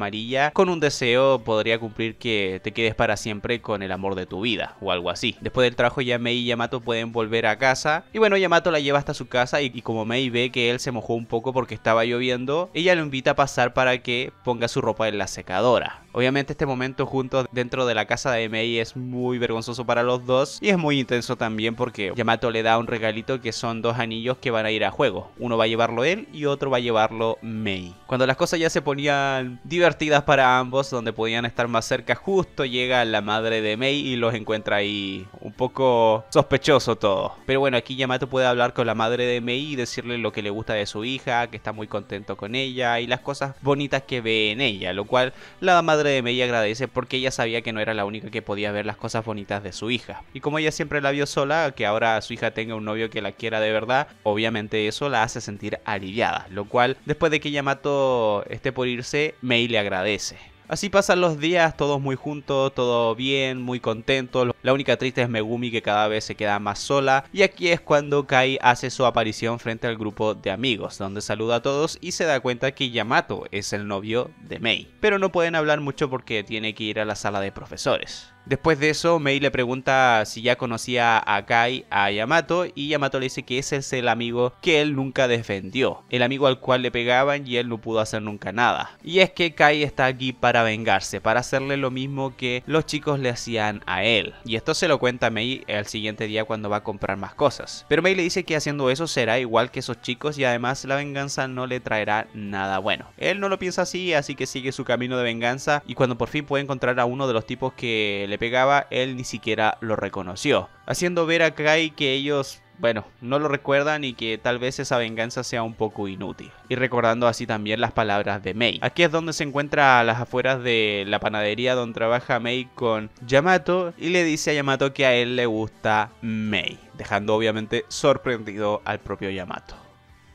con un deseo podría cumplir que te quedes para siempre con el amor de tu vida o algo así. Después del trabajo ya Mei y Yamato pueden volver a casa y bueno Yamato la lleva hasta su casa y, y como Mei ve que él se mojó un poco porque estaba lloviendo, ella lo invita a pasar para que ponga su ropa en la secadora. Obviamente este momento juntos dentro de la casa de Mei es muy vergonzoso para los dos y es muy intenso también porque Yamato le da un regalito que son dos anillos que van a ir a juego. Uno va a llevarlo él y otro va a llevarlo Mei. Cuando las cosas ya se ponían divertidas para ambos, donde podían estar más cerca, justo llega la madre de Mei y los encuentra ahí un poco sospechoso todo. Pero bueno, aquí Yamato puede hablar con la madre de Mei y decirle lo que le gusta de su hija, que está muy contento con ella y las cosas bonitas que ve en ella, lo cual la madre de Mei agradece porque ella sabía que no era la única que podía ver las cosas bonitas de su hija. Y como ella siempre la vio sola, que ahora su hija tenga un novio que la quiera de verdad, obviamente eso la hace sentir aliviada. Lo cual, después de que Yamato esté por irse, Mei le agradece. Así pasan los días, todos muy juntos, todo bien, muy contentos. La única triste es Megumi que cada vez se queda más sola. Y aquí es cuando Kai hace su aparición frente al grupo de amigos, donde saluda a todos y se da cuenta que Yamato es el novio de Mei. Pero no pueden hablar mucho porque tiene que ir a la sala de profesores. Después de eso, Mei le pregunta si ya conocía a Kai, a Yamato, y Yamato le dice que ese es el amigo que él nunca defendió, el amigo al cual le pegaban y él no pudo hacer nunca nada. Y es que Kai está aquí para vengarse, para hacerle lo mismo que los chicos le hacían a él. Y esto se lo cuenta Mei el siguiente día cuando va a comprar más cosas. Pero Mei le dice que haciendo eso será igual que esos chicos y además la venganza no le traerá nada bueno. Él no lo piensa así, así que sigue su camino de venganza y cuando por fin puede encontrar a uno de los tipos que le pegaba, él ni siquiera lo reconoció, haciendo ver a Kai que ellos bueno, no lo recuerdan y que tal vez esa venganza sea un poco inútil. Y recordando así también las palabras de Mei. Aquí es donde se encuentra a las afueras de la panadería donde trabaja Mei con Yamato y le dice a Yamato que a él le gusta Mei, dejando obviamente sorprendido al propio Yamato.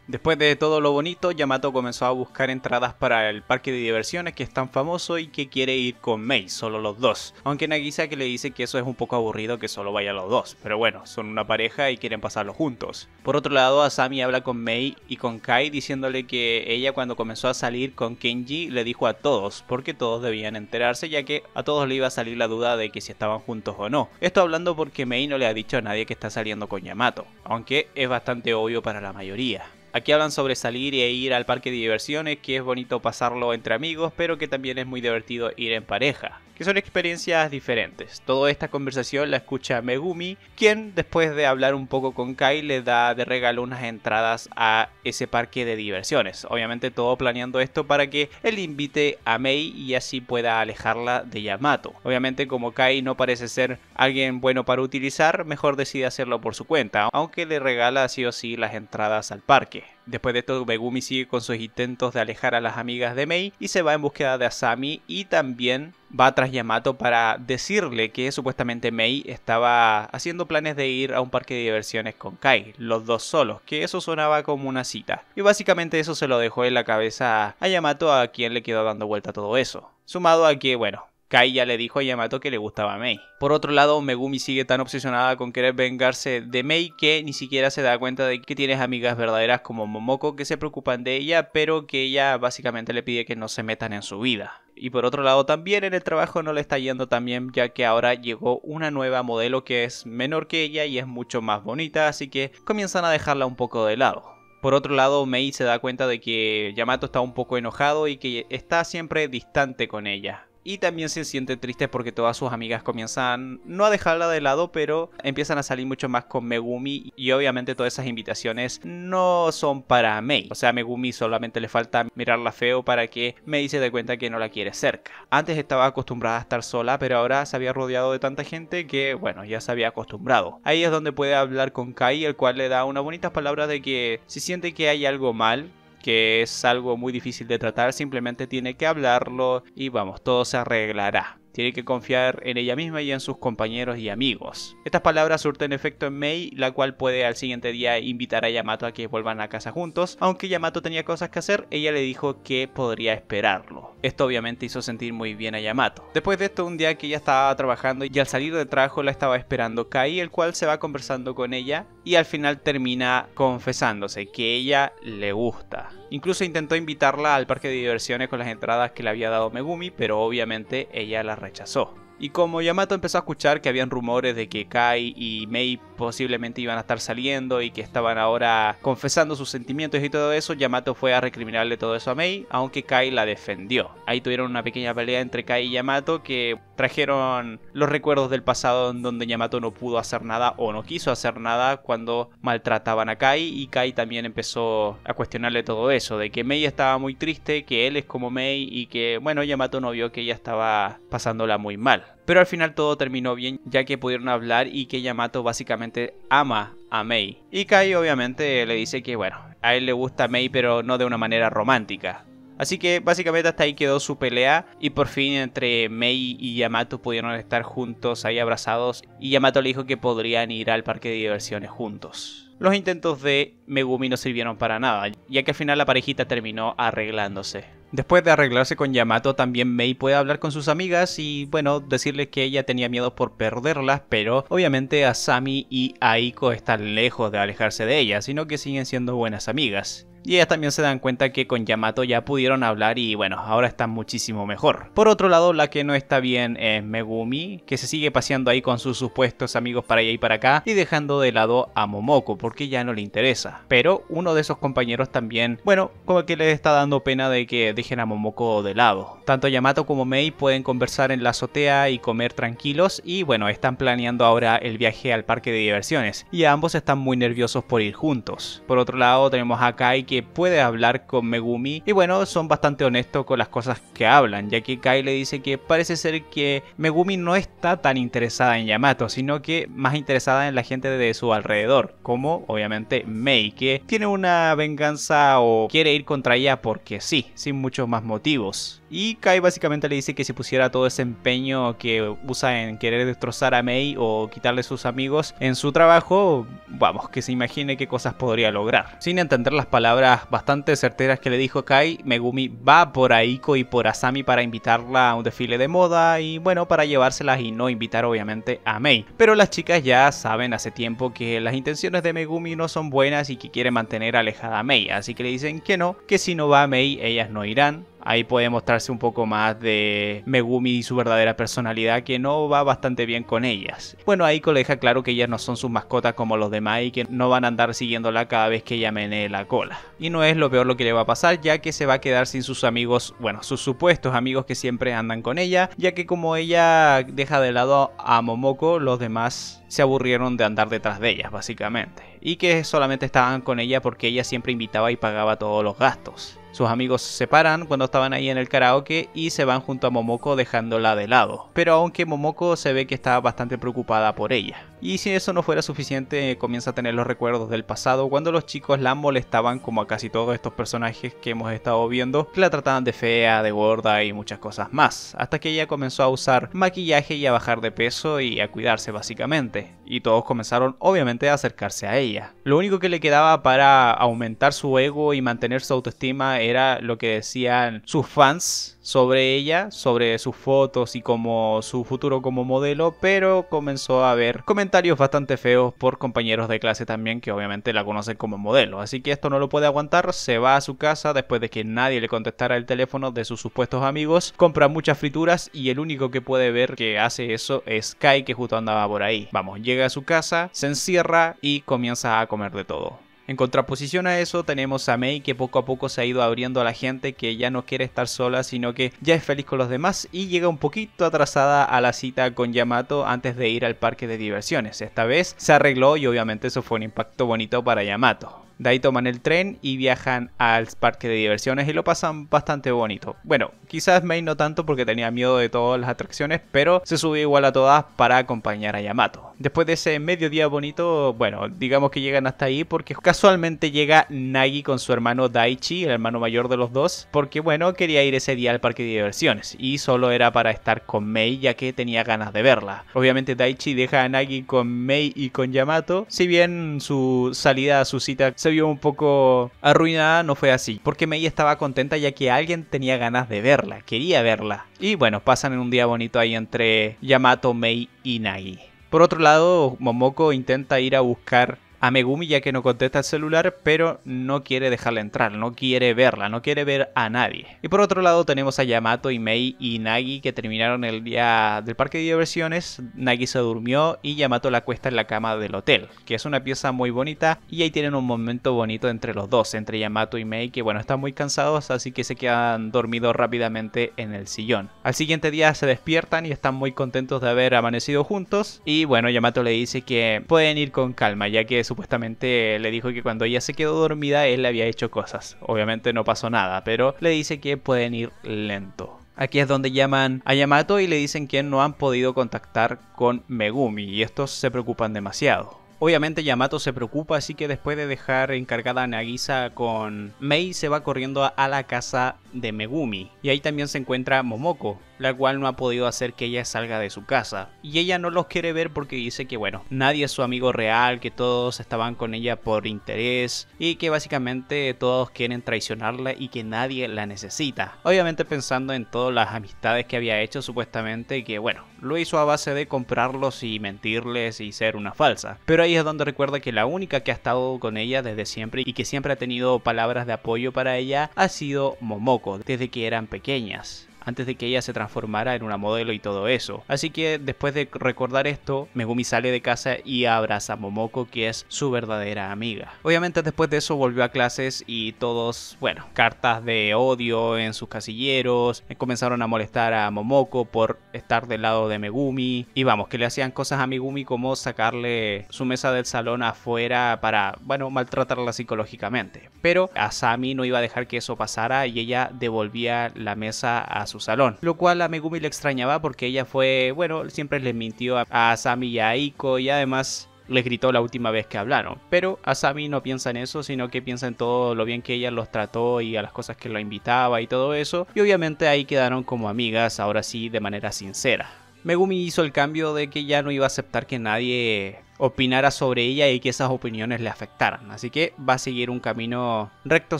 Después de todo lo bonito, Yamato comenzó a buscar entradas para el parque de diversiones que es tan famoso y que quiere ir con Mei, solo los dos. Aunque Nagisa que le dice que eso es un poco aburrido que solo vayan los dos, pero bueno, son una pareja y quieren pasarlo juntos. Por otro lado, Asami habla con Mei y con Kai diciéndole que ella cuando comenzó a salir con Kenji le dijo a todos, porque todos debían enterarse ya que a todos le iba a salir la duda de que si estaban juntos o no. Esto hablando porque Mei no le ha dicho a nadie que está saliendo con Yamato, aunque es bastante obvio para la mayoría. Aquí hablan sobre salir e ir al parque de diversiones, que es bonito pasarlo entre amigos, pero que también es muy divertido ir en pareja, que son experiencias diferentes. Toda esta conversación la escucha Megumi, quien después de hablar un poco con Kai le da de regalo unas entradas a ese parque de diversiones. Obviamente todo planeando esto para que él invite a Mei y así pueda alejarla de Yamato. Obviamente como Kai no parece ser alguien bueno para utilizar, mejor decide hacerlo por su cuenta, aunque le regala sí o sí las entradas al parque. Después de esto, Megumi sigue con sus intentos de alejar a las amigas de Mei y se va en búsqueda de Asami y también va tras Yamato para decirle que supuestamente Mei estaba haciendo planes de ir a un parque de diversiones con Kai, los dos solos, que eso sonaba como una cita. Y básicamente eso se lo dejó en la cabeza a Yamato a quien le quedó dando vuelta todo eso. Sumado a que, bueno, Kai ya le dijo a Yamato que le gustaba a Mei. Por otro lado, Megumi sigue tan obsesionada con querer vengarse de Mei que ni siquiera se da cuenta de que tienes amigas verdaderas como Momoko que se preocupan de ella, pero que ella básicamente le pide que no se metan en su vida. Y por otro lado también en el trabajo no le está yendo tan bien ya que ahora llegó una nueva modelo que es menor que ella y es mucho más bonita, así que comienzan a dejarla un poco de lado. Por otro lado, Mei se da cuenta de que Yamato está un poco enojado y que está siempre distante con ella. Y también se siente triste porque todas sus amigas comienzan no a dejarla de lado, pero empiezan a salir mucho más con Megumi. Y obviamente todas esas invitaciones no son para Mei. O sea, a Megumi solamente le falta mirarla feo para que Mei se dé cuenta que no la quiere cerca. Antes estaba acostumbrada a estar sola, pero ahora se había rodeado de tanta gente que, bueno, ya se había acostumbrado. Ahí es donde puede hablar con Kai, el cual le da unas bonitas palabras de que si siente que hay algo mal, que es algo muy difícil de tratar, simplemente tiene que hablarlo y vamos, todo se arreglará. Tiene que confiar en ella misma y en sus compañeros y amigos. Estas palabras surten efecto en Mei, la cual puede al siguiente día invitar a Yamato a que vuelvan a casa juntos. Aunque Yamato tenía cosas que hacer, ella le dijo que podría esperarlo. Esto obviamente hizo sentir muy bien a Yamato. Después de esto, un día que ella estaba trabajando y al salir del trabajo la estaba esperando Kai, el cual se va conversando con ella y al final termina confesándose que ella le gusta. Incluso intentó invitarla al parque de diversiones con las entradas que le había dado Megumi, pero obviamente ella la rechazó. Y como Yamato empezó a escuchar que habían rumores de que Kai y Mei posiblemente iban a estar saliendo y que estaban ahora confesando sus sentimientos y todo eso, Yamato fue a recriminarle todo eso a Mei, aunque Kai la defendió. Ahí tuvieron una pequeña pelea entre Kai y Yamato que Trajeron los recuerdos del pasado en donde Yamato no pudo hacer nada o no quiso hacer nada cuando maltrataban a Kai y Kai también empezó a cuestionarle todo eso, de que Mei estaba muy triste, que él es como Mei y que bueno, Yamato no vio que ella estaba pasándola muy mal. Pero al final todo terminó bien ya que pudieron hablar y que Yamato básicamente ama a Mei. Y Kai obviamente le dice que bueno, a él le gusta Mei pero no de una manera romántica. Así que básicamente hasta ahí quedó su pelea y por fin entre Mei y Yamato pudieron estar juntos ahí abrazados y Yamato le dijo que podrían ir al parque de diversiones juntos. Los intentos de Megumi no sirvieron para nada, ya que al final la parejita terminó arreglándose. Después de arreglarse con Yamato, también Mei puede hablar con sus amigas y, bueno, decirles que ella tenía miedo por perderlas, pero obviamente Asami y Aiko están lejos de alejarse de ella, sino que siguen siendo buenas amigas y ellas también se dan cuenta que con Yamato ya pudieron hablar y bueno, ahora están muchísimo mejor. Por otro lado, la que no está bien es Megumi, que se sigue paseando ahí con sus supuestos amigos para allá y para acá y dejando de lado a Momoko porque ya no le interesa. Pero uno de esos compañeros también, bueno, como que le está dando pena de que dejen a Momoko de lado. Tanto Yamato como Mei pueden conversar en la azotea y comer tranquilos y bueno, están planeando ahora el viaje al parque de diversiones y ambos están muy nerviosos por ir juntos. Por otro lado, tenemos a Kai que puede hablar con Megumi. Y bueno, son bastante honestos con las cosas que hablan, ya que Kai le dice que parece ser que Megumi no está tan interesada en Yamato, sino que más interesada en la gente de su alrededor, como obviamente Mei, que tiene una venganza o quiere ir contra ella porque sí, sin muchos más motivos. Y Kai básicamente le dice que si pusiera todo ese empeño que usa en querer destrozar a Mei o quitarle sus amigos en su trabajo, vamos, que se imagine qué cosas podría lograr. Sin entender las palabras bastante certeras que le dijo Kai, Megumi va por Aiko y por Asami para invitarla a un desfile de moda y bueno, para llevárselas y no invitar obviamente a Mei. Pero las chicas ya saben hace tiempo que las intenciones de Megumi no son buenas y que quiere mantener alejada a Mei, así que le dicen que no, que si no va a Mei ellas no irán Ahí puede mostrarse un poco más de Megumi y su verdadera personalidad que no va bastante bien con ellas. Bueno, ahí le deja claro que ellas no son sus mascotas como los demás y que no van a andar siguiéndola cada vez que ella menee la cola. Y no es lo peor lo que le va a pasar ya que se va a quedar sin sus amigos, bueno, sus supuestos amigos que siempre andan con ella, ya que como ella deja de lado a Momoko, los demás se aburrieron de andar detrás de ellas, básicamente, y que solamente estaban con ella porque ella siempre invitaba y pagaba todos los gastos. Sus amigos se separan cuando estaban ahí en el karaoke y se van junto a Momoko dejándola de lado, pero aunque Momoko se ve que está bastante preocupada por ella. Y si eso no fuera suficiente, comienza a tener los recuerdos del pasado cuando los chicos la molestaban como a casi todos estos personajes que hemos estado viendo, que la trataban de fea, de gorda y muchas cosas más, hasta que ella comenzó a usar maquillaje y a bajar de peso y a cuidarse básicamente. Y todos comenzaron obviamente a acercarse a ella. Lo único que le quedaba para aumentar su ego y mantener su autoestima era lo que decían sus fans sobre ella, sobre sus fotos y como su futuro como modelo, pero comenzó a ver comentarios bastante feos por compañeros de clase también que obviamente la conocen como modelo. Así que esto no lo puede aguantar, se va a su casa después de que nadie le contestara el teléfono de sus supuestos amigos, compra muchas frituras y el único que puede ver que hace eso es Kai que justo andaba por ahí. Vamos, llega a su casa, se encierra y comienza a comer de todo. En contraposición a eso tenemos a Mei que poco a poco se ha ido abriendo a la gente que ya no quiere estar sola sino que ya es feliz con los demás y llega un poquito atrasada a la cita con Yamato antes de ir al parque de diversiones. Esta vez se arregló y obviamente eso fue un impacto bonito para Yamato. De ahí toman el tren y viajan al parque de diversiones y lo pasan bastante bonito. Bueno, quizás May no tanto porque tenía miedo de todas las atracciones, pero se sube igual a todas para acompañar a Yamato. Después de ese mediodía bonito, bueno, digamos que llegan hasta ahí porque casualmente llega Nagi con su hermano Daichi, el hermano mayor de los dos, porque bueno, quería ir ese día al parque de diversiones y solo era para estar con Mei ya que tenía ganas de verla. Obviamente Daichi deja a Nagi con Mei y con Yamato, si bien su salida a su cita se un poco arruinada no fue así, porque Mei estaba contenta ya que alguien tenía ganas de verla, quería verla. Y bueno, pasan en un día bonito ahí entre Yamato, Mei y Nagi. Por otro lado, Momoko intenta ir a buscar a Megumi ya que no contesta el celular, pero no quiere dejarla entrar, no quiere verla, no quiere ver a nadie. Y por otro lado tenemos a Yamato, y Mei y Nagi que terminaron el día del parque de diversiones, Nagi se durmió y Yamato la cuesta en la cama del hotel, que es una pieza muy bonita y ahí tienen un momento bonito entre los dos, entre Yamato y Mei, que bueno, están muy cansados, así que se quedan dormidos rápidamente en el sillón. Al siguiente día se despiertan y están muy contentos de haber amanecido juntos y bueno, Yamato le dice que pueden ir con calma, ya que es supuestamente le dijo que cuando ella se quedó dormida él le había hecho cosas. Obviamente no pasó nada, pero le dice que pueden ir lento. Aquí es donde llaman a Yamato y le dicen que no han podido contactar con Megumi y estos se preocupan demasiado. Obviamente Yamato se preocupa, así que después de dejar encargada a Nagisa con Mei, se va corriendo a la casa de Megumi. Y ahí también se encuentra Momoko, la cual no ha podido hacer que ella salga de su casa. Y ella no los quiere ver porque dice que, bueno, nadie es su amigo real, que todos estaban con ella por interés y que básicamente todos quieren traicionarla y que nadie la necesita. Obviamente pensando en todas las amistades que había hecho supuestamente que, bueno, lo hizo a base de comprarlos y mentirles y ser una falsa. Pero ahí es donde recuerda que la única que ha estado con ella desde siempre y que siempre ha tenido palabras de apoyo para ella ha sido Momoko, desde que eran pequeñas antes de que ella se transformara en una modelo y todo eso. Así que después de recordar esto, Megumi sale de casa y abraza a Momoko, que es su verdadera amiga. Obviamente después de eso volvió a clases y todos, bueno, cartas de odio en sus casilleros, eh, comenzaron a molestar a Momoko por estar del lado de Megumi y vamos, que le hacían cosas a Megumi como sacarle su mesa del salón afuera para, bueno, maltratarla psicológicamente. Pero Asami no iba a dejar que eso pasara y ella devolvía la mesa a su salón. Lo cual a Megumi le extrañaba porque ella fue, bueno, siempre les mintió a, Asami y a Iko y además les gritó la última vez que hablaron. Pero Asami no piensa en eso, sino que piensa en todo lo bien que ella los trató y a las cosas que lo invitaba y todo eso. Y obviamente ahí quedaron como amigas, ahora sí, de manera sincera. Megumi hizo el cambio de que ya no iba a aceptar que nadie opinara sobre ella y que esas opiniones le afectaran. Así que va a seguir un camino recto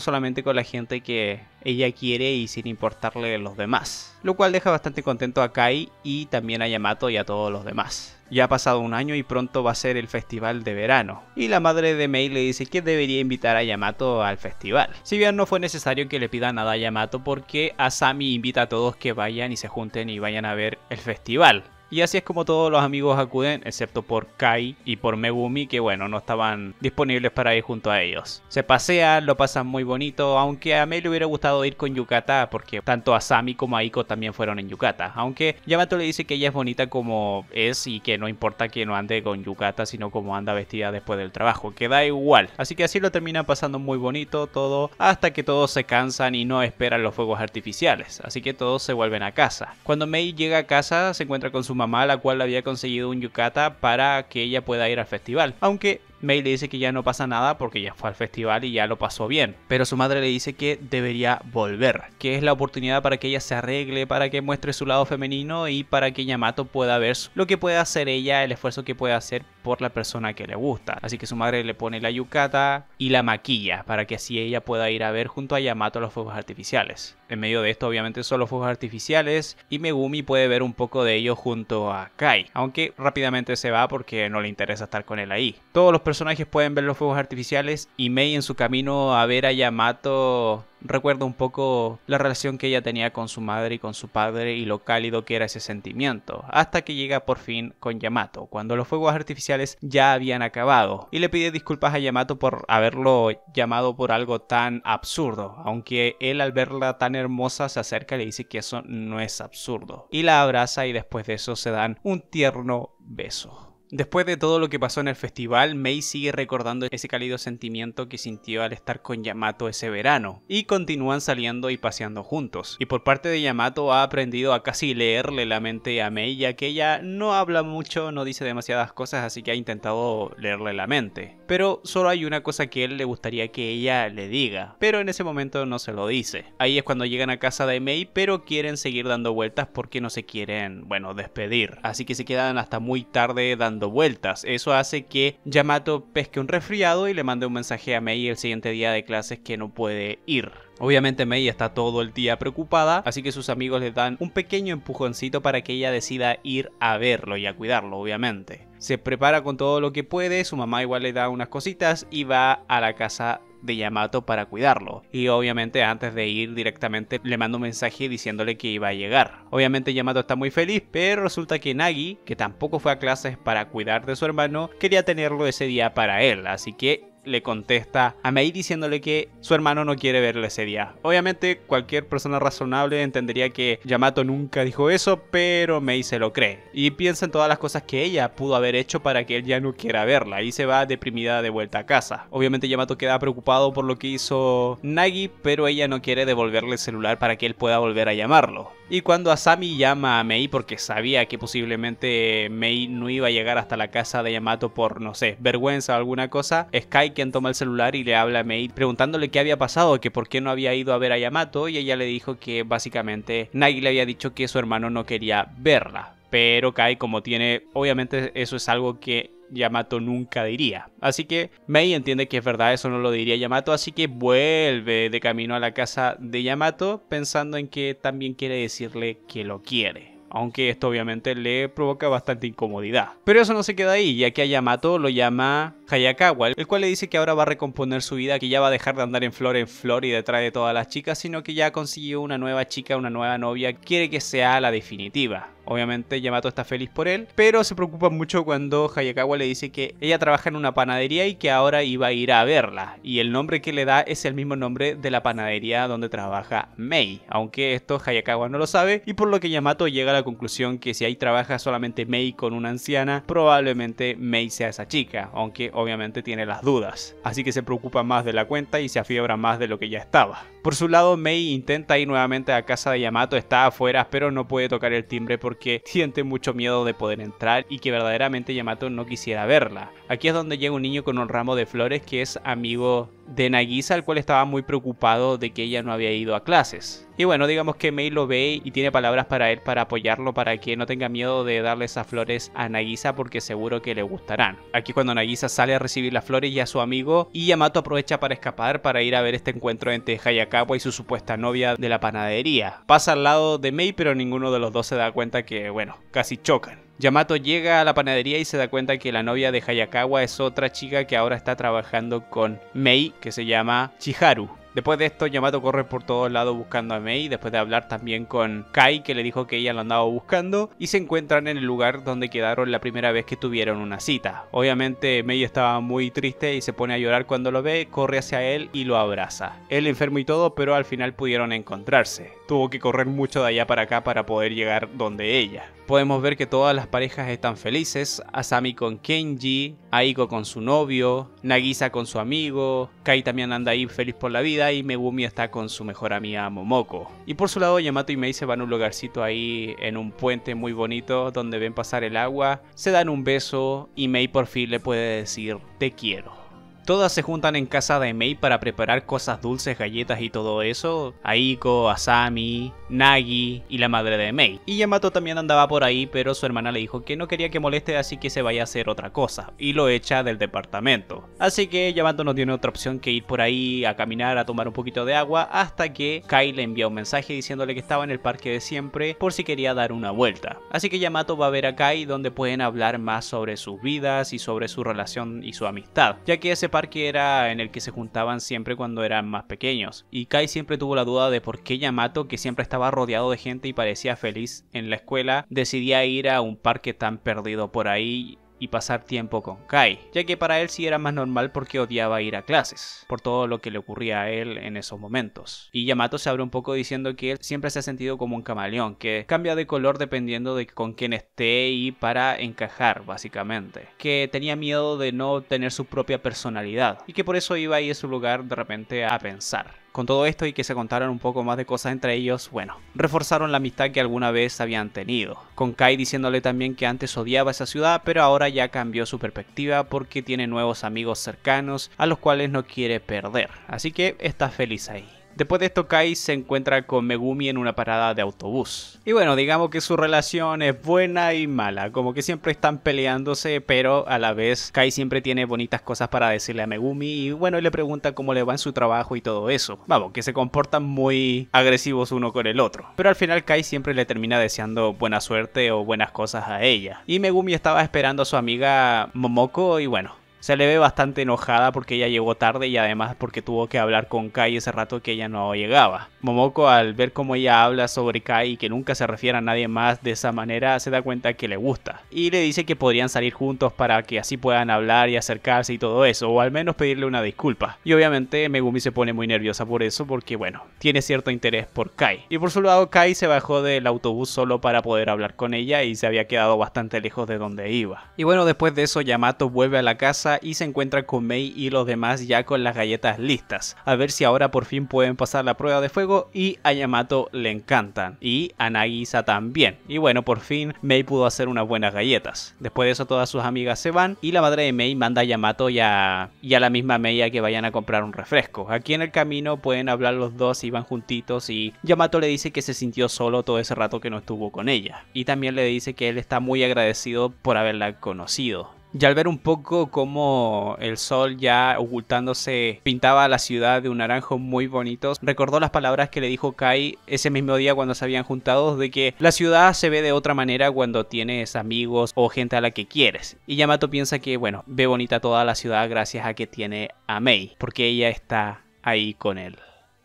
solamente con la gente que ella quiere y sin importarle los demás. Lo cual deja bastante contento a Kai y también a Yamato y a todos los demás. Ya ha pasado un año y pronto va a ser el festival de verano. Y la madre de Mei le dice que debería invitar a Yamato al festival. Si bien no fue necesario que le pida nada a Yamato porque Asami invita a todos que vayan y se junten y vayan a ver el festival. Y así es como todos los amigos acuden, excepto por Kai y por Megumi, que bueno, no estaban disponibles para ir junto a ellos. Se pasean, lo pasan muy bonito, aunque a Mei le hubiera gustado ir con Yukata, porque tanto a Sami como a Iko también fueron en Yukata. Aunque Yamato le dice que ella es bonita como es y que no importa que no ande con Yukata, sino como anda vestida después del trabajo, que da igual. Así que así lo termina pasando muy bonito todo, hasta que todos se cansan y no esperan los fuegos artificiales. Así que todos se vuelven a casa. Cuando Mei llega a casa, se encuentra con su mamá, la cual le había conseguido un yucata para que ella pueda ir al festival. Aunque Mei le dice que ya no pasa nada porque ya fue al festival y ya lo pasó bien, pero su madre le dice que debería volver, que es la oportunidad para que ella se arregle, para que muestre su lado femenino y para que Yamato pueda ver lo que puede hacer ella, el esfuerzo que puede hacer por la persona que le gusta. Así que su madre le pone la yucata y la maquilla para que así ella pueda ir a ver junto a Yamato los fuegos artificiales. En medio de esto obviamente son los fuegos artificiales y Megumi puede ver un poco de ello junto a Kai, aunque rápidamente se va porque no le interesa estar con él ahí. Todos los los personajes pueden ver los fuegos artificiales y Mei en su camino a ver a Yamato recuerda un poco la relación que ella tenía con su madre y con su padre y lo cálido que era ese sentimiento, hasta que llega por fin con Yamato, cuando los fuegos artificiales ya habían acabado, y le pide disculpas a Yamato por haberlo llamado por algo tan absurdo, aunque él al verla tan hermosa se acerca y le dice que eso no es absurdo, y la abraza y después de eso se dan un tierno beso. Después de todo lo que pasó en el festival, Mei sigue recordando ese cálido sentimiento que sintió al estar con Yamato ese verano, y continúan saliendo y paseando juntos. Y por parte de Yamato ha aprendido a casi leerle la mente a Mei, ya que ella no habla mucho, no dice demasiadas cosas, así que ha intentado leerle la mente. Pero solo hay una cosa que él le gustaría que ella le diga, pero en ese momento no se lo dice. Ahí es cuando llegan a casa de Mei, pero quieren seguir dando vueltas porque no se quieren, bueno, despedir. Así que se quedan hasta muy tarde dando vueltas. Eso hace que Yamato pesque un resfriado y le mande un mensaje a Mei el siguiente día de clases que no puede ir. Obviamente Mei está todo el día preocupada, así que sus amigos le dan un pequeño empujoncito para que ella decida ir a verlo y a cuidarlo, obviamente. Se prepara con todo lo que puede, su mamá igual le da unas cositas y va a la casa de Yamato para cuidarlo. Y obviamente antes de ir directamente le mando un mensaje diciéndole que iba a llegar. Obviamente Yamato está muy feliz, pero resulta que Nagi, que tampoco fue a clases para cuidar de su hermano, quería tenerlo ese día para él. Así que le contesta a Mei diciéndole que su hermano no quiere verle ese día. Obviamente cualquier persona razonable entendería que Yamato nunca dijo eso, pero Mei se lo cree y piensa en todas las cosas que ella pudo haber hecho para que él ya no quiera verla y se va deprimida de vuelta a casa. Obviamente Yamato queda preocupado por lo que hizo Nagi, pero ella no quiere devolverle el celular para que él pueda volver a llamarlo. Y cuando Asami llama a Mei porque sabía que posiblemente Mei no iba a llegar hasta la casa de Yamato por, no sé, vergüenza o alguna cosa, Sky quien toma el celular y le habla a Mei preguntándole qué había pasado, que por qué no había ido a ver a Yamato y ella le dijo que básicamente Nagi le había dicho que su hermano no quería verla. Pero Kai como tiene, obviamente eso es algo que Yamato nunca diría. Así que Mei entiende que es verdad, eso no lo diría Yamato, así que vuelve de camino a la casa de Yamato pensando en que también quiere decirle que lo quiere. Aunque esto obviamente le provoca bastante incomodidad. Pero eso no se queda ahí, ya que a Yamato lo llama Hayakawa, el cual le dice que ahora va a recomponer su vida, que ya va a dejar de andar en flor en flor y detrás de todas las chicas, sino que ya consiguió una nueva chica, una nueva novia, quiere que sea la definitiva. Obviamente Yamato está feliz por él, pero se preocupa mucho cuando Hayakawa le dice que ella trabaja en una panadería y que ahora iba a ir a verla. Y el nombre que le da es el mismo nombre de la panadería donde trabaja Mei, aunque esto Hayakawa no lo sabe y por lo que Yamato llega a la conclusión que si ahí trabaja solamente Mei con una anciana, probablemente Mei sea esa chica, aunque obviamente tiene las dudas. Así que se preocupa más de la cuenta y se afiebra más de lo que ya estaba. Por su lado, Mei intenta ir nuevamente a casa de Yamato, está afuera, pero no puede tocar el timbre porque siente mucho miedo de poder entrar y que verdaderamente Yamato no quisiera verla. Aquí es donde llega un niño con un ramo de flores que es amigo de Nagisa, al cual estaba muy preocupado de que ella no había ido a clases. Y bueno, digamos que Mei lo ve y tiene palabras para él para apoyarlo, para que no tenga miedo de darle esas flores a Nagisa porque seguro que le gustarán. Aquí cuando Nagisa sale a recibir las flores y a su amigo, y Yamato aprovecha para escapar para ir a ver este encuentro entre Hayakawa y su supuesta novia de la panadería. Pasa al lado de Mei, pero ninguno de los dos se da cuenta que, bueno, casi chocan. Yamato llega a la panadería y se da cuenta que la novia de Hayakawa es otra chica que ahora está trabajando con Mei, que se llama Chiharu. Después de esto, Yamato corre por todos lados buscando a Mei, después de hablar también con Kai, que le dijo que ella lo andaba buscando, y se encuentran en el lugar donde quedaron la primera vez que tuvieron una cita. Obviamente, Mei estaba muy triste y se pone a llorar cuando lo ve, corre hacia él y lo abraza. Él enfermo y todo, pero al final pudieron encontrarse. Tuvo que correr mucho de allá para acá para poder llegar donde ella. Podemos ver que todas las parejas están felices, Asami con Kenji, Aiko con su novio, Nagisa con su amigo, Kai también anda ahí feliz por la vida, y Megumi está con su mejor amiga Momoko. Y por su lado, Yamato y Mei se van a un lugarcito ahí en un puente muy bonito donde ven pasar el agua, se dan un beso y Mei por fin le puede decir te quiero. Todas se juntan en casa de Mei para preparar cosas dulces, galletas y todo eso. Aiko, Asami, Nagi y la madre de Mei. Y Yamato también andaba por ahí, pero su hermana le dijo que no quería que moleste, así que se vaya a hacer otra cosa. Y lo echa del departamento. Así que Yamato no tiene otra opción que ir por ahí a caminar, a tomar un poquito de agua, hasta que Kai le envía un mensaje diciéndole que estaba en el parque de siempre por si quería dar una vuelta. Así que Yamato va a ver a Kai donde pueden hablar más sobre sus vidas y sobre su relación y su amistad, ya que ese parque era en el que se juntaban siempre cuando eran más pequeños, y Kai siempre tuvo la duda de por qué Yamato, que siempre estaba rodeado de gente y parecía feliz en la escuela, decidía ir a un parque tan perdido por ahí y pasar tiempo con Kai, ya que para él sí era más normal porque odiaba ir a clases, por todo lo que le ocurría a él en esos momentos. Y Yamato se abre un poco diciendo que él siempre se ha sentido como un camaleón, que cambia de color dependiendo de con quién esté y para encajar, básicamente. Que tenía miedo de no tener su propia personalidad y que por eso iba ahí a su lugar de repente a pensar. Con todo esto y que se contaran un poco más de cosas entre ellos, bueno, reforzaron la amistad que alguna vez habían tenido. Con Kai diciéndole también que antes odiaba esa ciudad, pero ahora ya cambió su perspectiva porque tiene nuevos amigos cercanos a los cuales no quiere perder. Así que está feliz ahí. Después de esto, Kai se encuentra con Megumi en una parada de autobús. Y bueno, digamos que su relación es buena y mala, como que siempre están peleándose, pero a la vez Kai siempre tiene bonitas cosas para decirle a Megumi y bueno, le pregunta cómo le va en su trabajo y todo eso. Vamos, que se comportan muy agresivos uno con el otro. Pero al final Kai siempre le termina deseando buena suerte o buenas cosas a ella. Y Megumi estaba esperando a su amiga Momoko y bueno, se le ve bastante enojada porque ella llegó tarde y además porque tuvo que hablar con Kai ese rato que ella no llegaba. Momoko al ver cómo ella habla sobre Kai y que nunca se refiere a nadie más de esa manera, se da cuenta que le gusta y le dice que podrían salir juntos para que así puedan hablar y acercarse y todo eso, o al menos pedirle una disculpa. Y obviamente Megumi se pone muy nerviosa por eso porque bueno, tiene cierto interés por Kai. Y por su lado Kai se bajó del autobús solo para poder hablar con ella y se había quedado bastante lejos de donde iba. Y bueno, después de eso Yamato vuelve a la casa y se encuentra con Mei y los demás ya con las galletas listas. A ver si ahora por fin pueden pasar la prueba de fuego y a Yamato le encantan. Y a Nagisa también. Y bueno, por fin Mei pudo hacer unas buenas galletas. Después de eso todas sus amigas se van y la madre de Mei manda a Yamato y a, y a la misma Mei a que vayan a comprar un refresco. Aquí en el camino pueden hablar los dos y van juntitos y Yamato le dice que se sintió solo todo ese rato que no estuvo con ella. Y también le dice que él está muy agradecido por haberla conocido y al ver un poco cómo el sol ya ocultándose pintaba la ciudad de un naranjo muy bonito, recordó las palabras que le dijo Kai ese mismo día cuando se habían juntado de que la ciudad se ve de otra manera cuando tienes amigos o gente a la que quieres. Y Yamato piensa que, bueno, ve bonita toda la ciudad gracias a que tiene a Mei, porque ella está ahí con él.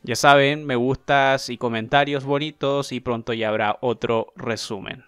Ya saben, me gustas y comentarios bonitos y pronto ya habrá otro resumen.